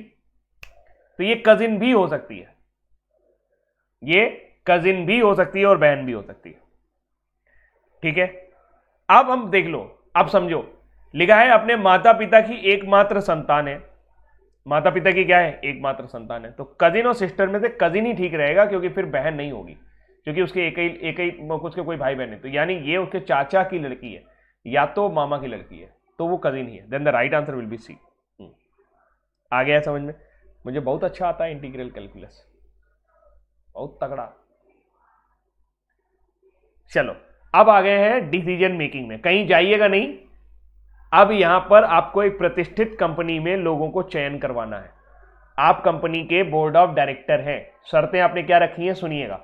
तो ये कजिन भी हो सकती है ये कजिन भी हो सकती है और बहन भी हो सकती है ठीक है अब हम देख लो अब समझो लिखा है अपने माता पिता की एकमात्र संतान है माता पिता की क्या है एकमात्र संतान है तो कजिन और सिस्टर में से कजिन ही ठीक रहेगा क्योंकि फिर बहन नहीं होगी क्योंकि उसके एक ही एक ही उसके कोई भाई बहन है तो यानी ये उसके चाचा की लड़की है या तो मामा की लड़की है तो वो कजिन ही है then the right answer will be C आ गया समझ में मुझे बहुत अच्छा आता है इंटीग्रल कैलकुलस बहुत तगड़ा चलो अब आ गए हैं डिसीजन मेकिंग में कहीं जाइएगा नहीं अब यहां पर आपको एक प्रतिष्ठित कंपनी में लोगों को चयन करवाना है आप कंपनी के बोर्ड ऑफ डायरेक्टर हैं शर्तें आपने क्या रखी हैं सुनिएगा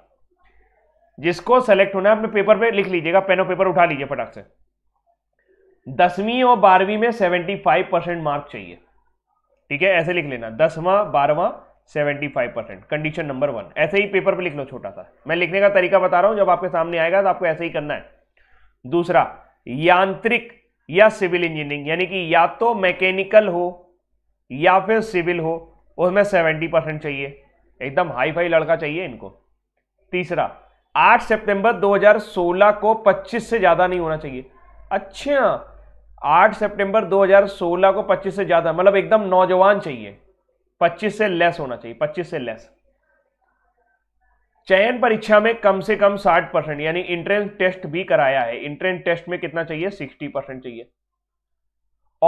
जिसको सेलेक्ट होना है अपने पेपर पे लिख लीजिएगा पेनो पेपर उठा लीजिए फटाक से दसवीं और बारहवीं में 75 परसेंट मार्क चाहिए ठीक है ऐसे लिख लेना दसवां बारहवां seventy five percent condition number one ऐसे ही पेपर पे लिख लो छोटा सा मैं लिखने का तरीका बता रहा हूँ जब आपके सामने आएगा तो आपको ऐसे ही करना है दूसरा यांत्रिक या सिविल इंजीनियरिंग यानी कि या तो मैकेनिकल हो या फिर सिविल हो उसमें सेवेंटी परसेंट चाहिए एकदम हाई फाई लड़का चाहिए इनको तीसरा 8 सितंबर 2016 को 25 से ज़्यादा नहीं होना चाहिए अच्छा 8 सितंबर 2016 को 25 से ज़्यादा मतलब एकदम नौजवान चाहिए 25 से लेस होना चाहिए 25 से लेस चयन परीक्षा में कम से कम 60 परसेंट यानी इंट्रेंस टेस्ट भी कराया है इंट्रेंस टेस्ट में कितना चाहिए 60 परसेंट चाहिए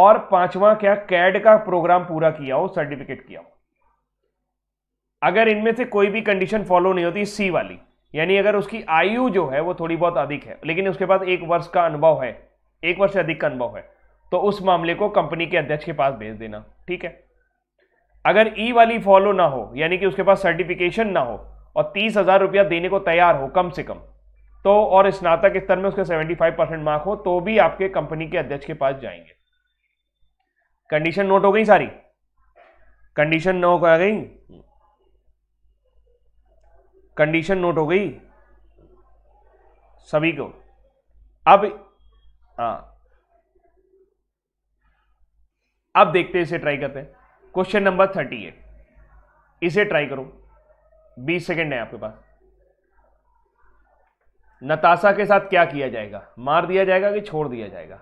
और पांचवा क्या कैड का प्रोग्राम पूरा किया हो सर्टिफिकेट किया हो अगर इनमें से कोई भी कंडीशन फॉलो नहीं होती सी वाली यानी अगर उसकी आयु जो है वो थोड़ी बहुत अधिक है लेकिन उसके पास एक वर्ष का अनुभव है एक वर्ष से अधिक का अनुभव है तो उस मामले को कंपनी के अध्यक्ष के पास भेज देना ठीक है अगर ई e वाली फॉलो ना हो यानी कि उसके पास सर्टिफिकेशन ना हो और तीस हज़ार रुपया देने को तैयार हो कम से कम तो और स्नातक स्तर में उसके 75 परसेंट मार्क हो तो भी आपके कंपनी के अध्यक्ष के पास जाएंगे कंडीशन नोट हो गई सारी कंडीशन नो हो गई कंडीशन नोट हो गई सभी को अब हाँ अब देखते हैं इसे ट्राई करते हैं क्वेश्चन नंबर थर्टी एट इसे ट्राई करो बीस सेकेंड है आपके पास नताशा के साथ क्या किया जाएगा मार दिया जाएगा कि छोड़ दिया जाएगा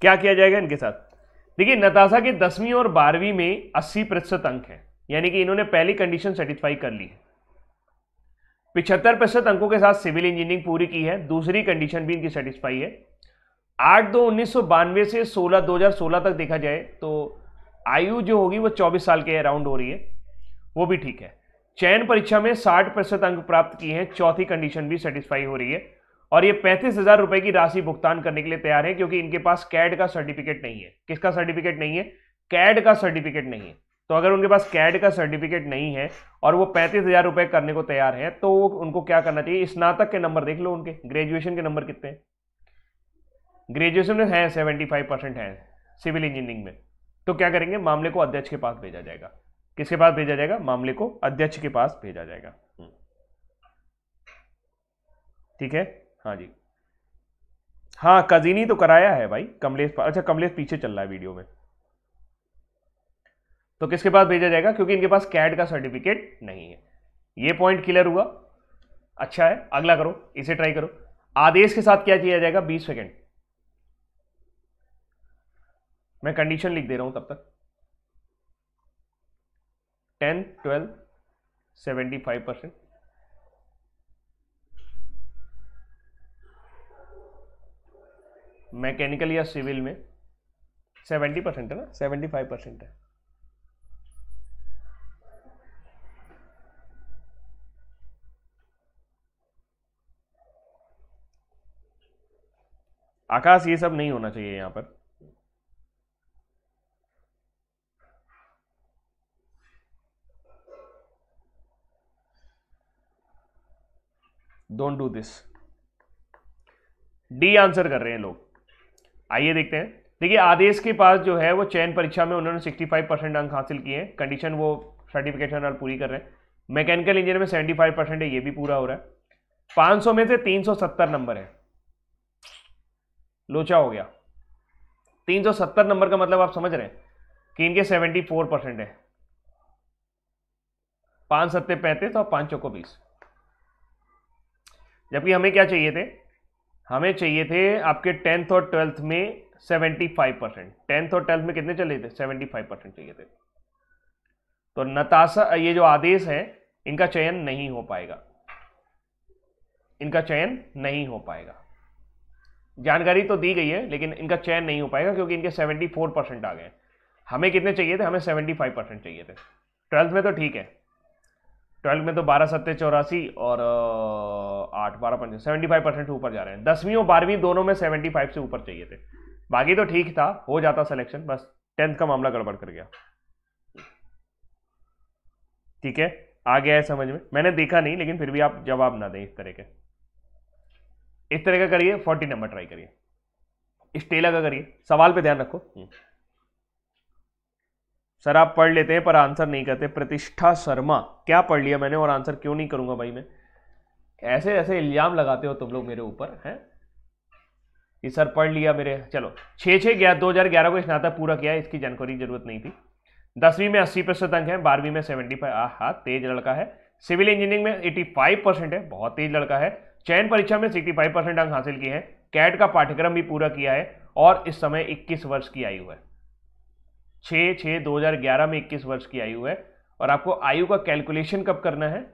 क्या किया जाएगा इनके साथ देखिए नताशा के दसवीं और बारहवीं में अस्सी प्रतिशत अंक है यानी कि इन्होंने पहली कंडीशन सेटिस्फाई कर ली है पिछहत्तर प्रतिशत अंकों के साथ सिविल इंजीनियरिंग पूरी की है दूसरी कंडीशन भी इनकी सेटिस्फाई है आठ दो उन्नीस सौ बानवे से सोलह दो हज़ार सोलह तक देखा जाए तो आयु जो होगी वो चौबीस साल के अराउंड हो रही है वो भी ठीक है चयन परीक्षा में साठ प्रतिशत अंक प्राप्त किए हैं चौथी कंडीशन भी सेटिस्फाई हो रही है और ये पैंतीस हजार रुपए की राशि भुगतान करने के लिए तैयार है क्योंकि इनके पास कैड का सर्टिफिकेट नहीं है किसका सर्टिफिकेट नहीं है कैड का सर्टिफिकेट नहीं है तो अगर उनके पास कैड का सर्टिफिकेट नहीं है और वो पैंतीस हजार रुपए करने को तैयार है तो उनको क्या करना चाहिए स्नातक के नंबर देख लो उनके ग्रेजुएशन के नंबर कितने ग्रेजुएशन में है सेवेंटी फाइव परसेंट है सिविल इंजीनियरिंग में तो क्या करेंगे मामले को अध्यक्ष के पास भेजा जाएगा किसके पास भेजा जाएगा मामले को अध्यक्ष के पास भेजा जाएगा हम्म। ठीक है हाँ जी हाँ कजीनी तो कराया है भाई कमलेश अच्छा कमलेश पीछे चल रहा है वीडियो में तो किसके पास भेजा जाएगा क्योंकि इनके पास कैट का सर्टिफिकेट नहीं है ये पॉइंट क्लियर हुआ अच्छा है अगला करो इसे ट्राई करो आदेश के साथ क्या किया जाएगा बीस सेकेंड मैं कंडीशन लिख दे रहा हूं तब तक ten twelve seventy five percent mechanical या सिविल में सेवेंटी परसेंट है ना सेवेंटी फाइव परसेंट है आकाश ये सब नहीं होना चाहिए यहां पर don't do this D answer कर रहे हैं लोग आइए देखते हैं देखिए आदेश के पास जो है वो चयन परीक्षा में उन्होंने 65 परसेंट अंक हासिल किए हैं कंडीशन वो सर्टिफिकेशन और पूरी कर रहे हैं मैकेनिकल इंजीनियर में 75 परसेंट है ये भी पूरा हो रहा है 500 में से 370 नंबर है लोचा हो गया 370 नंबर का मतलब आप समझ रहे हैं कि इनके 74 परसेंट है पाँच सत्ते पैंतीस और पाँच चौको बीस जबकि हमें क्या चाहिए थे हमें चाहिए थे आपके टेंथ और ट्वेल्थ में 75 परसेंट टेंथ और ट्वेल्थ में कितने चले थे 75 परसेंट चाहिए थे तो नतासा ये जो आदेश है इनका चयन नहीं हो पाएगा इनका चयन नहीं हो पाएगा जानकारी तो दी गई है लेकिन इनका चयन नहीं हो पाएगा क्योंकि इनके 74 परसेंट आ गए हमें कितने चाहिए थे हमें 75 परसेंट चाहिए थे ट्वेल्थ में तो ठीक है ट्वेल्थ में तो बारह सत्ते चौरासी और आठ बारह पंच सेवेंटी फाइव परसेंट ऊपर जा रहे हैं दसवीं और बारहवीं दोनों में सेवेंटी फाइव से ऊपर चाहिए थे बाकी तो ठीक था हो जाता सिलेक्शन बस टेंथ का मामला गड़बड़ कर गया ठीक है आ गया है समझ में मैंने देखा नहीं लेकिन फिर भी आप जवाब ना दें इस तरह के इस तरह का करिए फोर्टी नंबर ट्राई करिए स्टेला का करिए सवाल पे ध्यान रखो हम्म। सर आप पढ़ लेते हैं पर आंसर नहीं करते प्रतिष्ठा शर्मा क्या पढ़ लिया मैंने और आंसर क्यों नहीं करूंगा भाई मैं ऐसे ऐसे इल्जाम लगाते हो तुम लोग मेरे ऊपर हैं कि सर पढ़ लिया मेरे चलो छः छः ग्यारह दो हज़ार ग्यारह को स्नातक पूरा किया इसकी जानकारी की जरूरत नहीं थी दसवीं में अस्सी प्रतिशत अंक है बारहवीं में सेवेंटी फाइव हाँ तेज लड़का है सिविल इंजीनियरिंग में एटी फाइव परसेंट है बहुत तेज लड़का है चयन परीक्षा में सिक्सटी फाइव परसेंट अंक हासिल किए हैं कैट का पाठ्यक्रम भी पूरा किया है और इस समय इक्कीस वर्ष की आयु है छः छः ग्यारह में इक्कीस वर्ष की आयु है और आपको आयु का कैलकुलेशन कब करना है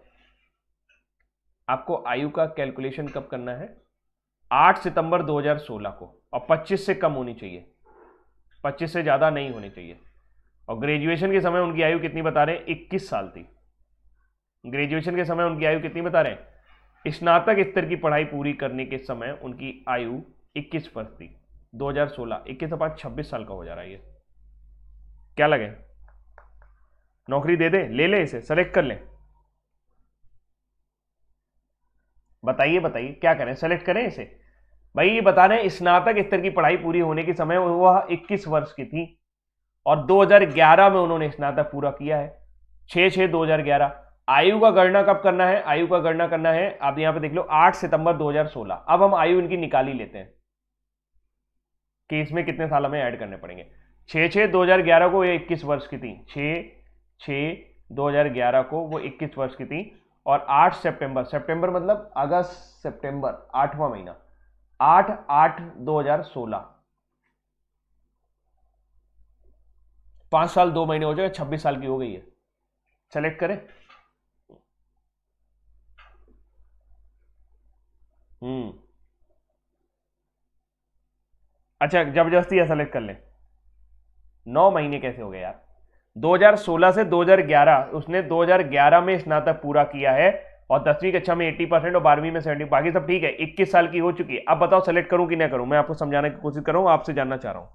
आपको आयु का कैलकुलेशन कब करना है 8 सितंबर 2016 को और 25 से कम होनी चाहिए 25 से ज़्यादा नहीं होनी चाहिए और ग्रेजुएशन के समय उनकी आयु कितनी बता रहे हैं 21 साल थी ग्रेजुएशन के समय उनकी आयु कितनी बता रहे हैं स्नातक स्तर की पढ़ाई पूरी करने के समय उनकी आयु 21 वर्ष थी 2016 21 इक्कीस पाँच छब्बीस साल का हो जा रहा है ये क्या लगे नौकरी दे दे ले ले इसे सेलेक्ट कर ले बताइए बताइए क्या करें सेलेक्ट करें इसे भाई ये बता रहे हैं स्नातक स्तर की पढ़ाई पूरी होने के समय वह 21 वर्ष की थी और 2011 में उन्होंने स्नातक पूरा किया है 6 छः 2011 आयु का गणना कब करना है आयु का गणना करना है आप यहां पे देख लो 8 सितंबर 2016 अब हम आयु इनकी निकाली लेते हैं कि इसमें कितने साल हमें ऐड करने पड़ेंगे छः छः दो हज़ार ग्यारह को ये इक्कीस वर्ष की थी छः छः दो हज़ार ग्यारह को वो इक्कीस वर्ष की थी और आठ सितंबर सितंबर मतलब अगस्त सितंबर आठवां महीना आठ आठ दो हजार सोलह पांच साल दो महीने हो जाएगा छब्बीस साल की हो गई है सेलेक्ट करें हम्म अच्छा जबरदस्ती या सेलेक्ट कर ले नौ महीने कैसे हो गए यार 2016 से 2011 उसने 2011 में स्नातक पूरा किया है और दसवीं कक्षा में 80 परसेंट और बारहवीं में सेवेंटी बाकी सब ठीक है 21 साल की हो चुकी है अब बताओ सेलेक्ट करूं कि ना करूं मैं आपको समझाने की कोशिश करूं आपसे जानना चाह रहा हूं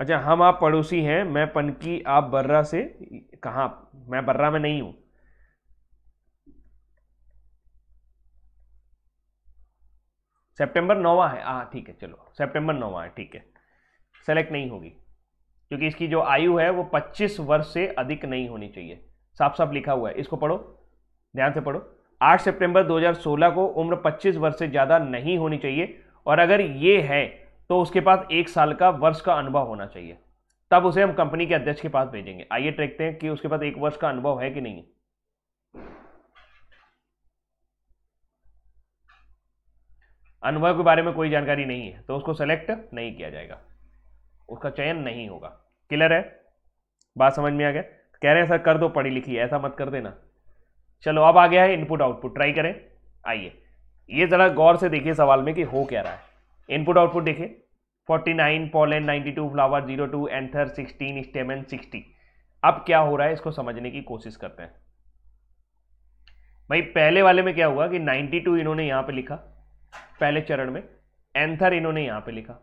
अच्छा हम आप पड़ोसी हैं मैं पनकी आप बर्रा से कहा मैं बर्रा में नहीं हूं सितंबर नौवा है हाँ ठीक है चलो सितंबर नौवा है ठीक है सेलेक्ट नहीं होगी क्योंकि इसकी जो आयु है वो 25 वर्ष से अधिक नहीं होनी चाहिए साफ साफ लिखा हुआ है इसको पढ़ो ध्यान से पढ़ो 8 सितंबर 2016 को उम्र 25 वर्ष से ज़्यादा नहीं होनी चाहिए और अगर ये है तो उसके पास एक साल का वर्ष का अनुभव होना चाहिए तब उसे हम कंपनी के अध्यक्ष के पास भेजेंगे आइए देखते हैं कि उसके पास एक वर्ष का अनुभव है कि नहीं अनुभव के बारे में कोई जानकारी नहीं है तो उसको सेलेक्ट नहीं किया जाएगा उसका चयन नहीं होगा क्लियर है बात समझ में आ गया कह रहे हैं सर कर दो पढ़ी लिखी ऐसा मत कर देना चलो अब आ गया है इनपुट आउटपुट ट्राई करें आइए ये ज़रा गौर से देखिए सवाल में कि हो क्या रहा है इनपुट आउटपुट देखिए 49 Poland 92 flower 02 anther sixteen stamen sixty अब क्या हो रहा है इसको समझने की कोशिश करते हैं भाई पहले वाले में क्या हुआ कि 92 इन्होंने यहां पे लिखा पहले चरण में एंथर इन्होंने यहां पे लिखा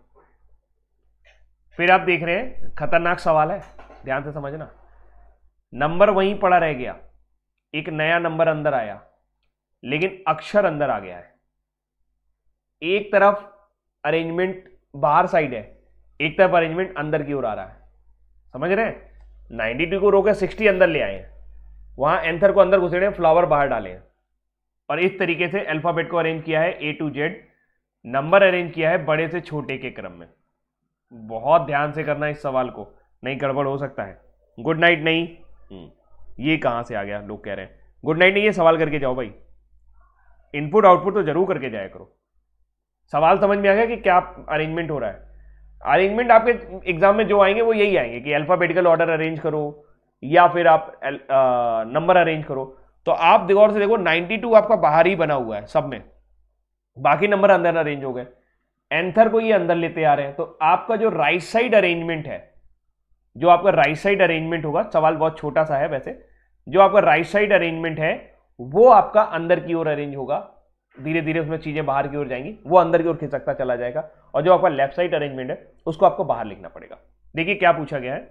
फिर आप देख रहे हैं खतरनाक सवाल है ध्यान से समझना नंबर वहीं पड़ा रह गया एक नया नंबर अंदर आया लेकिन अक्षर अंदर आ गया है एक तरफ अरेंजमेंट बाहर साइड है एक तरफ अरेंजमेंट अंदर की ओर आ रहा है समझ रहे हैं 92 को रोके 60 अंदर ले आए हैं वहां एंथर को अंदर घुसेड़े फ्लावर बाहर डाले हैं और इस तरीके से अल्फ़ाबेट को अरेंज किया है A to Z number arrange किया है बड़े से छोटे के क्रम में बहुत ध्यान से करना इस सवाल को नहीं गड़बड़ हो सकता है गुड नाइट नहीं हम्म, ये कहां से आ गया लोग कह रहे हैं गुड नाइट नहीं ये सवाल करके जाओ भाई इनपुट आउटपुट तो जरूर करके जाया करो सवाल समझ में आ गया कि क्या अरेंजमेंट हो रहा है अरेंजमेंट आपके एग्जाम में जो आएंगे वो यही आएंगे कि अल्फ़ाबेटिकल ऑर्डर अरेंज करो या फिर आप नंबर uh, अरेंज करो तो आप गौर से देखो 92 आपका बाहर ही बना हुआ है सब में बाकी नंबर अंदर अरेंज हो गए एंथर को ये अंदर लेते आ रहे हैं तो आपका जो राइट साइड अरेंजमेंट है जो आपका राइट साइड अरेंजमेंट होगा सवाल बहुत छोटा सा है वैसे जो आपका राइट साइड अरेंजमेंट है वो आपका अंदर की ओर अरेंज होगा धीरे धीरे उसमें चीजें बाहर की ओर जाएंगी वो अंदर की ओर खिसकता चला जाएगा और जो आपका लेफ्ट साइड अरेंजमेंट है उसको आपको बाहर लिखना पड़ेगा देखिए क्या पूछा गया है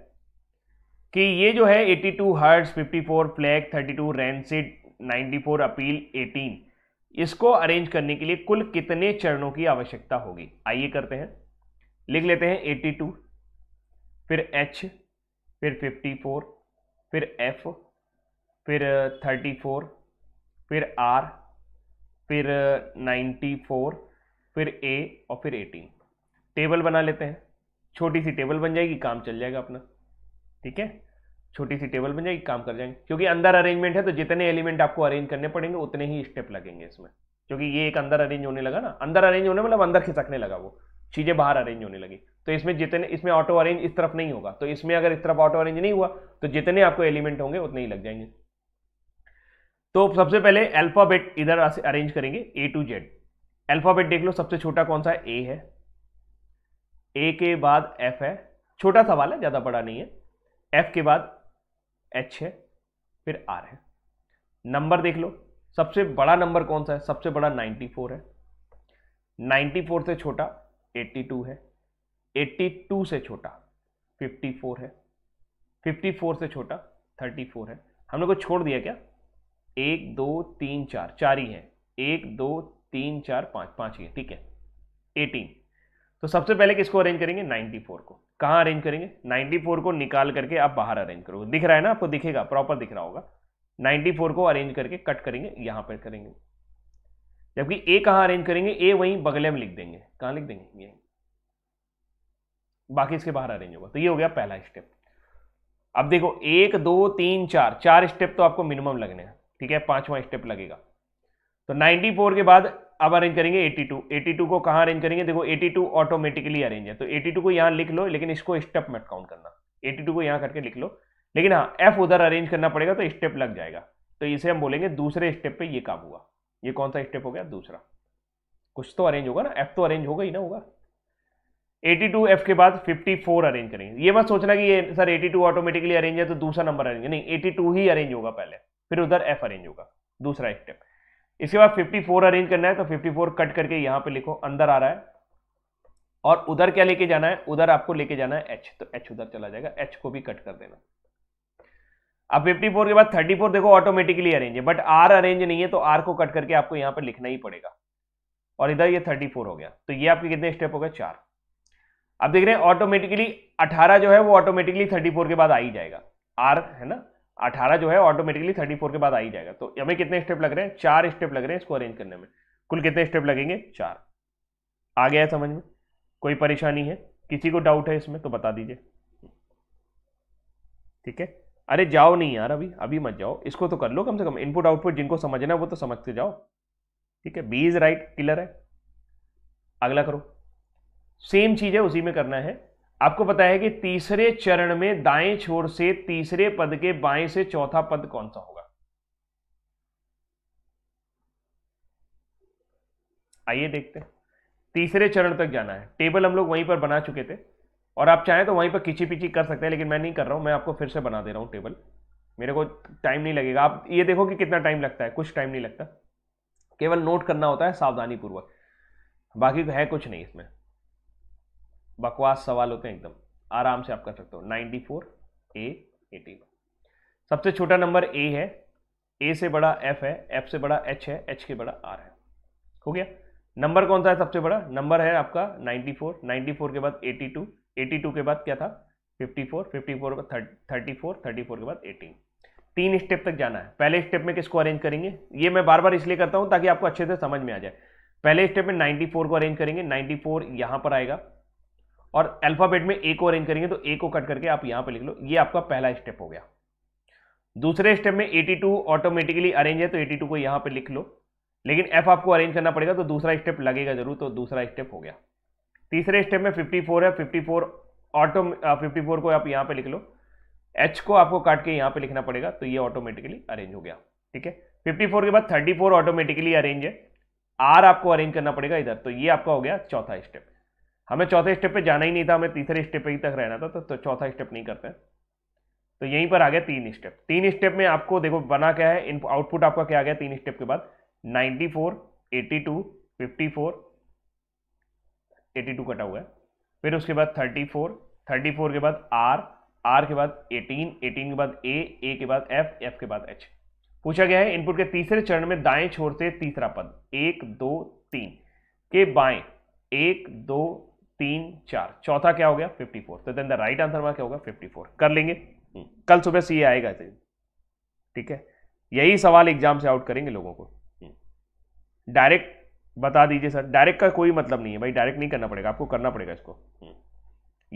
कि ये जो है 82 two hearts fifty four flag thirty two rancid 94 appeal 18 इसको अरेंज करने के लिए कुल कितने चरणों की आवश्यकता होगी आइए करते हैं लिख लेते हैं 82 फिर एच फिर 54 फिर एफ फिर 34 uh, फिर आर फिर 94 uh, फिर ए और फिर 18 टेबल बना लेते हैं छोटी सी टेबल बन जाएगी काम चल जाएगा अपना ठीक है छोटी सी टेबल बन जाएगी काम कर जाएंगे क्योंकि अंदर अरेंजमेंट है तो जितने एलिमेंट आपको अरेंज करने पड़ेंगे उतने ही स्टेप लगेंगे इसमें क्योंकि ये एक अंदर अरेंज होने लगा ना अंदर अरेंज होने मतलब अंदर खिसकने लगा वो चीज़ें बाहर अरेंज होने लगी तो इसमें जितने इसमें ऑटो अरेंज इस तरफ नहीं होगा तो इसमें अगर इस तरफ ऑटो अरेंज नहीं हुआ तो जितने आपको एलिमेंट होंगे उतने ही लग जाएंगे तो सबसे पहले अल्फ़ाबेट इधर अरेंज करेंगे ए टू जेड अल्फ़ाबेट देख लो सबसे छोटा कौन सा ए है ए के बाद एफ है छोटा सवाल है ज़्यादा बड़ा नहीं है एफ के बाद एच है फिर आर है नंबर देख लो सबसे बड़ा नंबर कौन सा है सबसे बड़ा 94 है 94 से छोटा 82 है 82 से छोटा 54 है 54 से छोटा 34 है हमने को छोड़ दिया क्या एक दो तीन चार चार ही है एक दो तीन चार पाँच पाँच ही है ठीक है एटीन तो सबसे पहले किसको अरेंज करेंगे 94 को कहाँ अरेंज करेंगे 94 को निकाल करके आप बाहर अरेंज करोगे दिख रहा है ना आपको दिखेगा प्रॉपर दिख रहा होगा 94 को अरेंज करके कट करेंगे यहाँ पर करेंगे जबकि ए कहाँ अरेंज करेंगे ए वहीं बगले में लिख देंगे कहाँ लिख देंगे ये बाकी इसके बाहर अरेंज होगा तो ये हो गया पहला स्टेप अब देखो एक दो तीन चार चार स्टेप तो आपको मिनिमम लगने हैं ठीक है पांचवा स्टेप लगेगा तो 94 के बाद अब अरेंज करेंगे 82 82 को कहाँ अरेंज करेंगे देखो 82 ऑटोमेटिकली अरेंज है तो 82 को यहाँ लिख लो लेकिन इसको स्टेप मत काउंट करना 82 को यहाँ करके लिख लो लेकिन हाँ एफ उधर अरेंज करना पड़ेगा तो स्टेप लग जाएगा तो इसे हम बोलेंगे दूसरे स्टेप पे ये काम हुआ ये कौन सा स्टेप हो गया दूसरा कुछ तो अरेंज होगा ना एफ तो अरेंज होगा ही ना होगा 82 एफ के बाद 54 अरेंज करेंगे ये मत सोचना कि ये सर 82 ऑटोमेटिकली अरेंज है तो दूसरा नंबर अरेंज नहीं 82 ही अरेंज होगा पहले फिर उधर एफ अरेंज होगा दूसरा स्टेप इसके बाद 54 अरेंज करना है तो 54 कट करके यहां पे लिखो अंदर आ रहा है और उधर क्या लेके जाना है उधर आपको लेके जाना है एच तो एच उधर चला जाएगा एच को भी कट कर देना अब 54 के बाद 34 देखो ऑटोमेटिकली अरेंज है बट आर अरेंज नहीं है तो आर को कट करके आपको यहां पर लिखना ही पड़ेगा और इधर ये 34 हो गया तो ये आपके कितने स्टेप हो गए चार अब देख रहे हैं ऑटोमेटिकली 18 जो है वो ऑटोमेटिकली 34 के बाद आ ही जाएगा आर है ना 18 जो है ऑटोमेटिकली 34 के बाद आ ही जाएगा तो हमें कितने स्टेप लग रहे हैं चार स्टेप लग रहे हैं इसको अरेंज करने में कुल कितने स्टेप लगेंगे चार आ गया है समझ में कोई परेशानी है किसी को डाउट है इसमें तो बता दीजिए ठीक है अरे जाओ नहीं यार अभी अभी मत जाओ इसको तो कर लो कम से कम इनपुट आउटपुट जिनको समझना है वो तो समझते जाओ ठीक है बी इज राइट क्लियर है अगला करो सेम चीज़ है उसी में करना है आपको पता है कि तीसरे चरण में दाएं छोर से तीसरे पद के बाएं से चौथा पद कौन सा होगा आइए देखते तीसरे चरण तक जाना है टेबल हम लोग वहीं पर बना चुके थे और आप चाहें तो वहीं पर किची पिची कर सकते हैं लेकिन मैं नहीं कर रहा हूं मैं आपको फिर से बना दे रहा हूं टेबल मेरे को टाइम नहीं लगेगा आप ये देखो कि कितना टाइम लगता है कुछ टाइम नहीं लगता केवल नोट करना होता है सावधानी पूर्वक बाकी है कुछ नहीं इसमें बकवास सवाल होते हैं एकदम आराम से आप कर सकते हो 94 फोर ए एटी सबसे छोटा नंबर ए है ए से बड़ा एफ है एफ से बड़ा एच है एच के बड़ा आर है हो गया नंबर कौन सा है सबसे बड़ा नंबर है आपका 94 94 के बाद 82 82 के बाद क्या था 54 54 के बाद 34 34 के बाद 18 तीन स्टेप तक जाना है पहले स्टेप में किसको अरेंज करेंगे ये मैं बार बार इसलिए करता हूँ ताकि आपको अच्छे से समझ में आ जाए पहले स्टेप में 94 को अरेंज करेंगे 94 फोर यहाँ पर आएगा और अल्फाबेट में ए को अरेंज करेंगे तो ए को कट करके आप यहां पे लिख लो ये आपका पहला स्टेप हो गया दूसरे स्टेप में 82 ऑटोमेटिकली अरेंज है तो 82 को यहां पे लिख लो लेकिन एफ आपको अरेंज करना पड़ेगा तो दूसरा स्टेप लगेगा जरूर तो दूसरा स्टेप हो गया तीसरे स्टेप में 54 है 54 ऑटो 54 को आप यहां पे लिख लो एच को आपको काट के यहां पे लिखना पड़ेगा तो ये ऑटोमेटिकली अरेंज हो गया ठीक है फोर के बाद फोर ऑटोमेटिकली अरेंज है आर आपको अरेंज करना पड़ेगा इधर तो ये आपका हो गया चौथा स्टेप हमें चौथे स्टेप पे जाना ही नहीं था हमें तीसरे स्टेप ही तक रहना था तो, तो चौथा स्टेप नहीं करते तो यहीं पर आ गया तीन स्टेप तीन स्टेप में आपको देखो बना क्या है आउटपुट आपका क्या आ गया तीन स्टेप के बाद 94, 82, 54, 82 कटा हुआ है फिर उसके बाद 34, 34 के बाद R, R के बाद 18, 18 के बाद A, A के बाद F, F के बाद H पूछा गया है इनपुट के तीसरे चरण में दाएं छोर से तीसरा पद एक दो तीन के बाएं एक दो तीन चार चौथा क्या हो गया फिफ्टी फोर तो देन द राइट आंसर हमारा क्या होगा फिफ्टी फोर कर लेंगे हम्म। कल सुबह से ये आएगा ठीक है यही सवाल एग्जाम से आउट करेंगे लोगों को डायरेक्ट हम्म। बता दीजिए सर डायरेक्ट का कोई मतलब नहीं है भाई डायरेक्ट नहीं करना पड़ेगा आपको करना पड़ेगा इसको हम्म।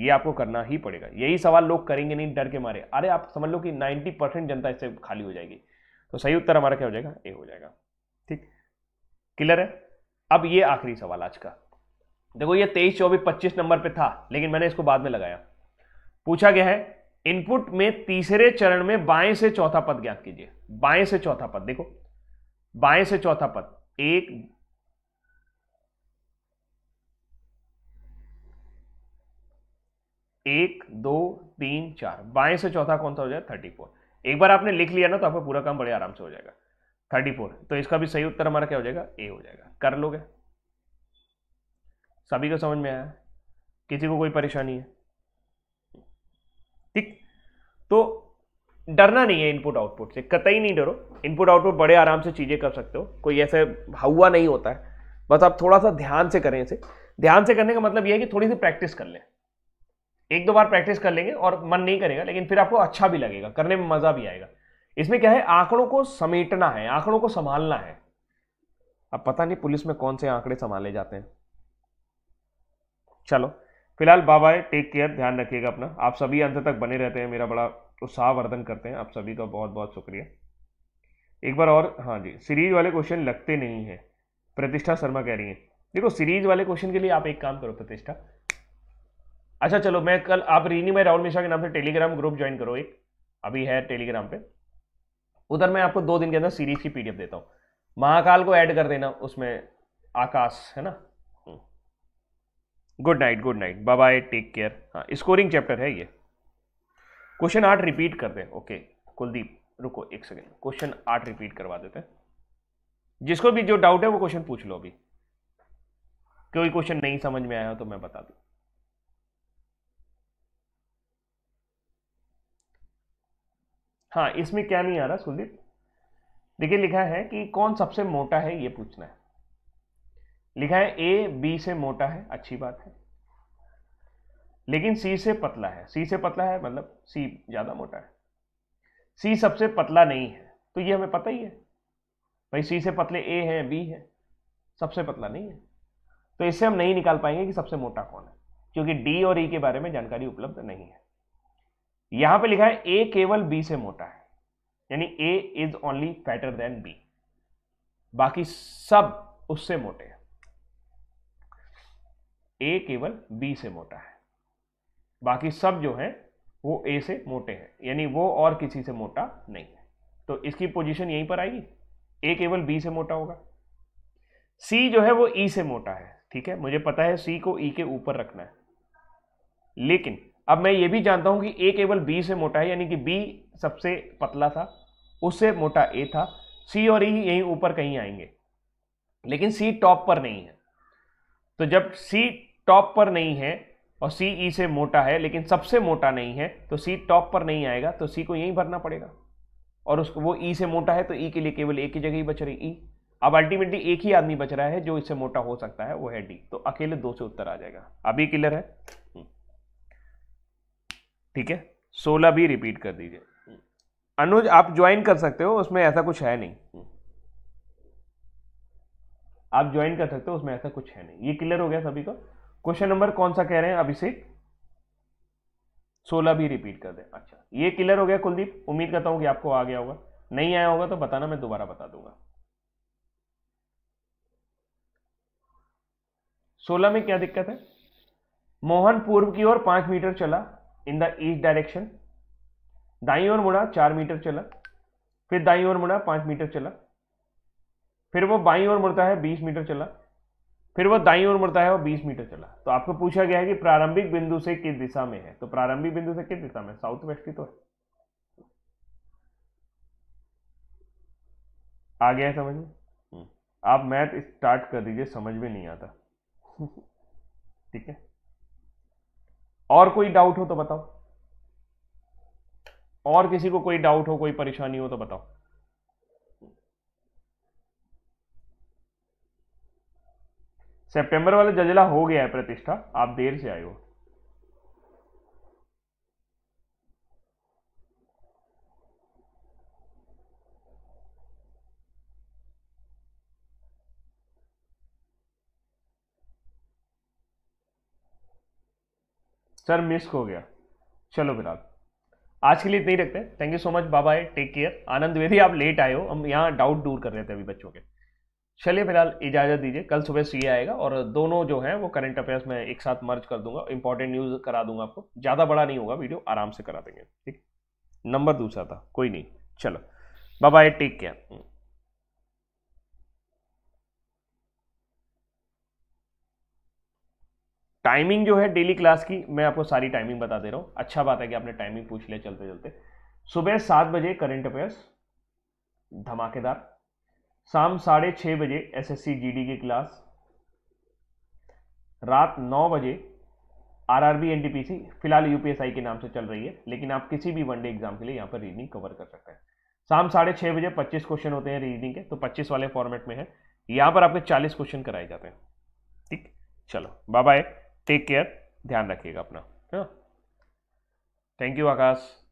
ये आपको करना ही पड़ेगा यही सवाल लोग करेंगे नहीं डर के मारे अरे आप समझ लो कि 90 परसेंट जनता इससे खाली हो जाएगी तो सही उत्तर हमारा क्या हो जाएगा ए हो जाएगा ठीक क्लियर है अब ये आखिरी सवाल आज का देखो ये तेईस चौबीस पच्चीस नंबर पे था लेकिन मैंने इसको बाद में लगाया पूछा गया है इनपुट में तीसरे चरण में बाएं से चौथा पद ज्ञात कीजिए बाएं से चौथा पद देखो बाएं से चौथा पद एक एक दो तीन चार बाएं से चौथा कौन सा हो जाए थर्टी फोर एक बार आपने लिख लिया ना तो आपका पूरा काम बड़े आराम से हो जाएगा थर्टी फोर तो इसका भी सही उत्तर हमारा क्या हो जाएगा ए हो जाएगा कर लोगे सभी को समझ में आया किसी को कोई परेशानी है ठीक तो डरना नहीं है इनपुट आउटपुट से कतई नहीं डरो इनपुट आउटपुट बड़े आराम से चीज़ें कर सकते हो कोई ऐसे हवा नहीं होता है बस आप थोड़ा सा ध्यान से करें इसे ध्यान से करने का मतलब यह है कि थोड़ी सी प्रैक्टिस कर लें एक दो बार प्रैक्टिस कर लेंगे और मन नहीं करेगा लेकिन फिर आपको अच्छा भी लगेगा करने में मज़ा भी आएगा इसमें क्या है आंकड़ों को समेटना है आंकड़ों को संभालना है अब पता नहीं पुलिस में कौन से आंकड़े संभाले जाते हैं चलो फिलहाल बाय टेक केयर ध्यान रखिएगा अपना आप सभी अंत तक बने रहते हैं मेरा बड़ा उत्साहवर्धन करते हैं आप सभी का बहुत बहुत शुक्रिया एक बार और हाँ जी सीरीज वाले क्वेश्चन लगते नहीं हैं प्रतिष्ठा शर्मा कह रही हैं देखो सीरीज वाले क्वेश्चन के लिए आप एक काम करो प्रतिष्ठा अच्छा चलो मैं कल आप रीनी भाई राहुल मिश्रा के नाम से टेलीग्राम ग्रुप ज्वाइन करो एक अभी है टेलीग्राम पे उधर मैं आपको दो दिन के अंदर सीरीज की पीडीएफ देता हूँ महाकाल को ऐड कर देना उसमें आकाश है ना good night good night bye bye take care हाँ स्कोरिंग चैप्टर है ये क्वेश्चन आठ रिपीट कर दें ओके कुलदीप रुको एक सेकेंड क्वेश्चन आठ रिपीट करवा देते हैं जिसको भी जो डाउट है वो क्वेश्चन पूछ लो अभी कोई क्वेश्चन नहीं समझ में आया तो मैं बता दू हाँ इसमें क्या नहीं आ रहा कुलदीप देखिए लिखा है कि कौन सबसे मोटा है ये पूछना है लिखा है ए बी से मोटा है अच्छी बात है लेकिन सी से पतला है सी से पतला है मतलब सी ज़्यादा मोटा है सी सबसे पतला नहीं है तो ये हमें पता ही है भाई सी से पतले ए है बी है सबसे पतला नहीं है तो इससे हम नहीं निकाल पाएंगे कि सबसे मोटा कौन है क्योंकि डी और ई e के बारे में जानकारी उपलब्ध नहीं है यहां पे लिखा है ए केवल बी से मोटा है यानी A is only fatter than B बाकी सब उससे मोटे हैं ए केवल बी से मोटा है बाकी सब जो है वो ए से मोटे हैं यानी वो और किसी से मोटा नहीं है तो इसकी पोजीशन यहीं पर आएगी ए केवल बी से मोटा होगा सी जो है वो ई e से मोटा है ठीक है मुझे पता है सी को ई e के ऊपर रखना है लेकिन अब मैं ये भी जानता हूं कि ए केवल बी से मोटा है यानी कि बी सबसे पतला था उससे मोटा ए था सी और ई e यहीं ऊपर कहीं आएंगे लेकिन सी टॉप पर नहीं है तो जब सी टॉप पर नहीं है और सी ई e से मोटा है लेकिन सबसे मोटा नहीं है तो सी टॉप पर नहीं आएगा तो सी को यहीं भरना पड़ेगा और उसको वो ई e से मोटा है तो ई e के लिए केवल एक ही जगह ही बच रही ई अब अल्टीमेटली एक ही आदमी बच रहा है जो इससे मोटा हो सकता है वो है डी तो अकेले दो से उत्तर आ जाएगा अभी क्लियर है हम्म। ठीक है सोलह भी रिपीट कर दीजिए अनुज आप ज्वाइन कर सकते हो उसमें ऐसा कुछ है नहीं हम्म। आप ज्वाइन कर सकते हो उसमें ऐसा कुछ है नहीं ये क्लियर हो गया सभी का क्वेश्चन नंबर कौन सा कह रहे हैं अभिषेक सोलह भी रिपीट कर दे अच्छा ये क्लियर हो गया कुलदीप उम्मीद करता हूं कि आपको आ गया होगा नहीं आया होगा तो बताना मैं दोबारा बता दूंगा सोलह में क्या दिक्कत है मोहन पूर्व की ओर पांच मीटर चला इन द ईस्ट डायरेक्शन दाई ओर मुड़ा चार मीटर चला फिर दाई ओर मुड़ा पांच मीटर चला फिर वो बाई और मुड़ता है बीस मीटर चला फिर वो दाई ओर मुड़ता है वो 20 मीटर चला तो आपको पूछा गया है कि प्रारंभिक बिंदु से किस दिशा में है तो प्रारंभिक बिंदु से किस दिशा में साउथ वेस्ट की तो है आ गया है समझ में हम्म। आप मैथ स्टार्ट कर दीजिए समझ में नहीं आता ठीक है और कोई डाउट हो तो बताओ और किसी को कोई डाउट हो कोई परेशानी हो तो बताओ सितंबर वाला जजला हो गया है प्रतिष्ठा आप देर से आए हो सर मिस हो गया चलो फिर आप आज के लिए इतना ही रखते हैं thank you so much bye take care Anand Vedi आप लेट आए हो हम यहाँ डाउट दूर कर रहे थे अभी बच्चों के चलिए फिलहाल इजाज़त दीजिए कल सुबह सीए आएगा और दोनों जो है वो करंट अफेयर्स में एक साथ मर्ज कर दूंगा इंपॉर्टेंट न्यूज़ करा दूंगा आपको ज़्यादा बड़ा नहीं होगा वीडियो आराम से करा देंगे ठीक नंबर दूसरा था कोई नहीं चलो bye bye take care timing जो है डेली क्लास की मैं आपको सारी टाइमिंग बता दे रहा हूँ अच्छा बात है कि आपने टाइमिंग पूछ लिया चलते चलते सुबह सात बजे करंट अफेयर्स धमाकेदार शाम साढ़े छः बजे एसएससी जीडी की क्लास रात नौ बजे आरआरबी एनटीपीसी फिलहाल यूपीएसआई के नाम से चल रही है लेकिन आप किसी भी वनडे एग्जाम के लिए यहाँ पर रीडिंग कवर कर सकते हैं शाम साढ़े छः बजे पच्चीस क्वेश्चन होते हैं रीडिंग के तो पच्चीस वाले फॉर्मेट में है यहाँ पर आपके चालीस क्वेश्चन कराए जाते हैं ठीक चलो बाय बाय टेक केयर ध्यान रखिएगा अपना है ना थैंक यू आकाश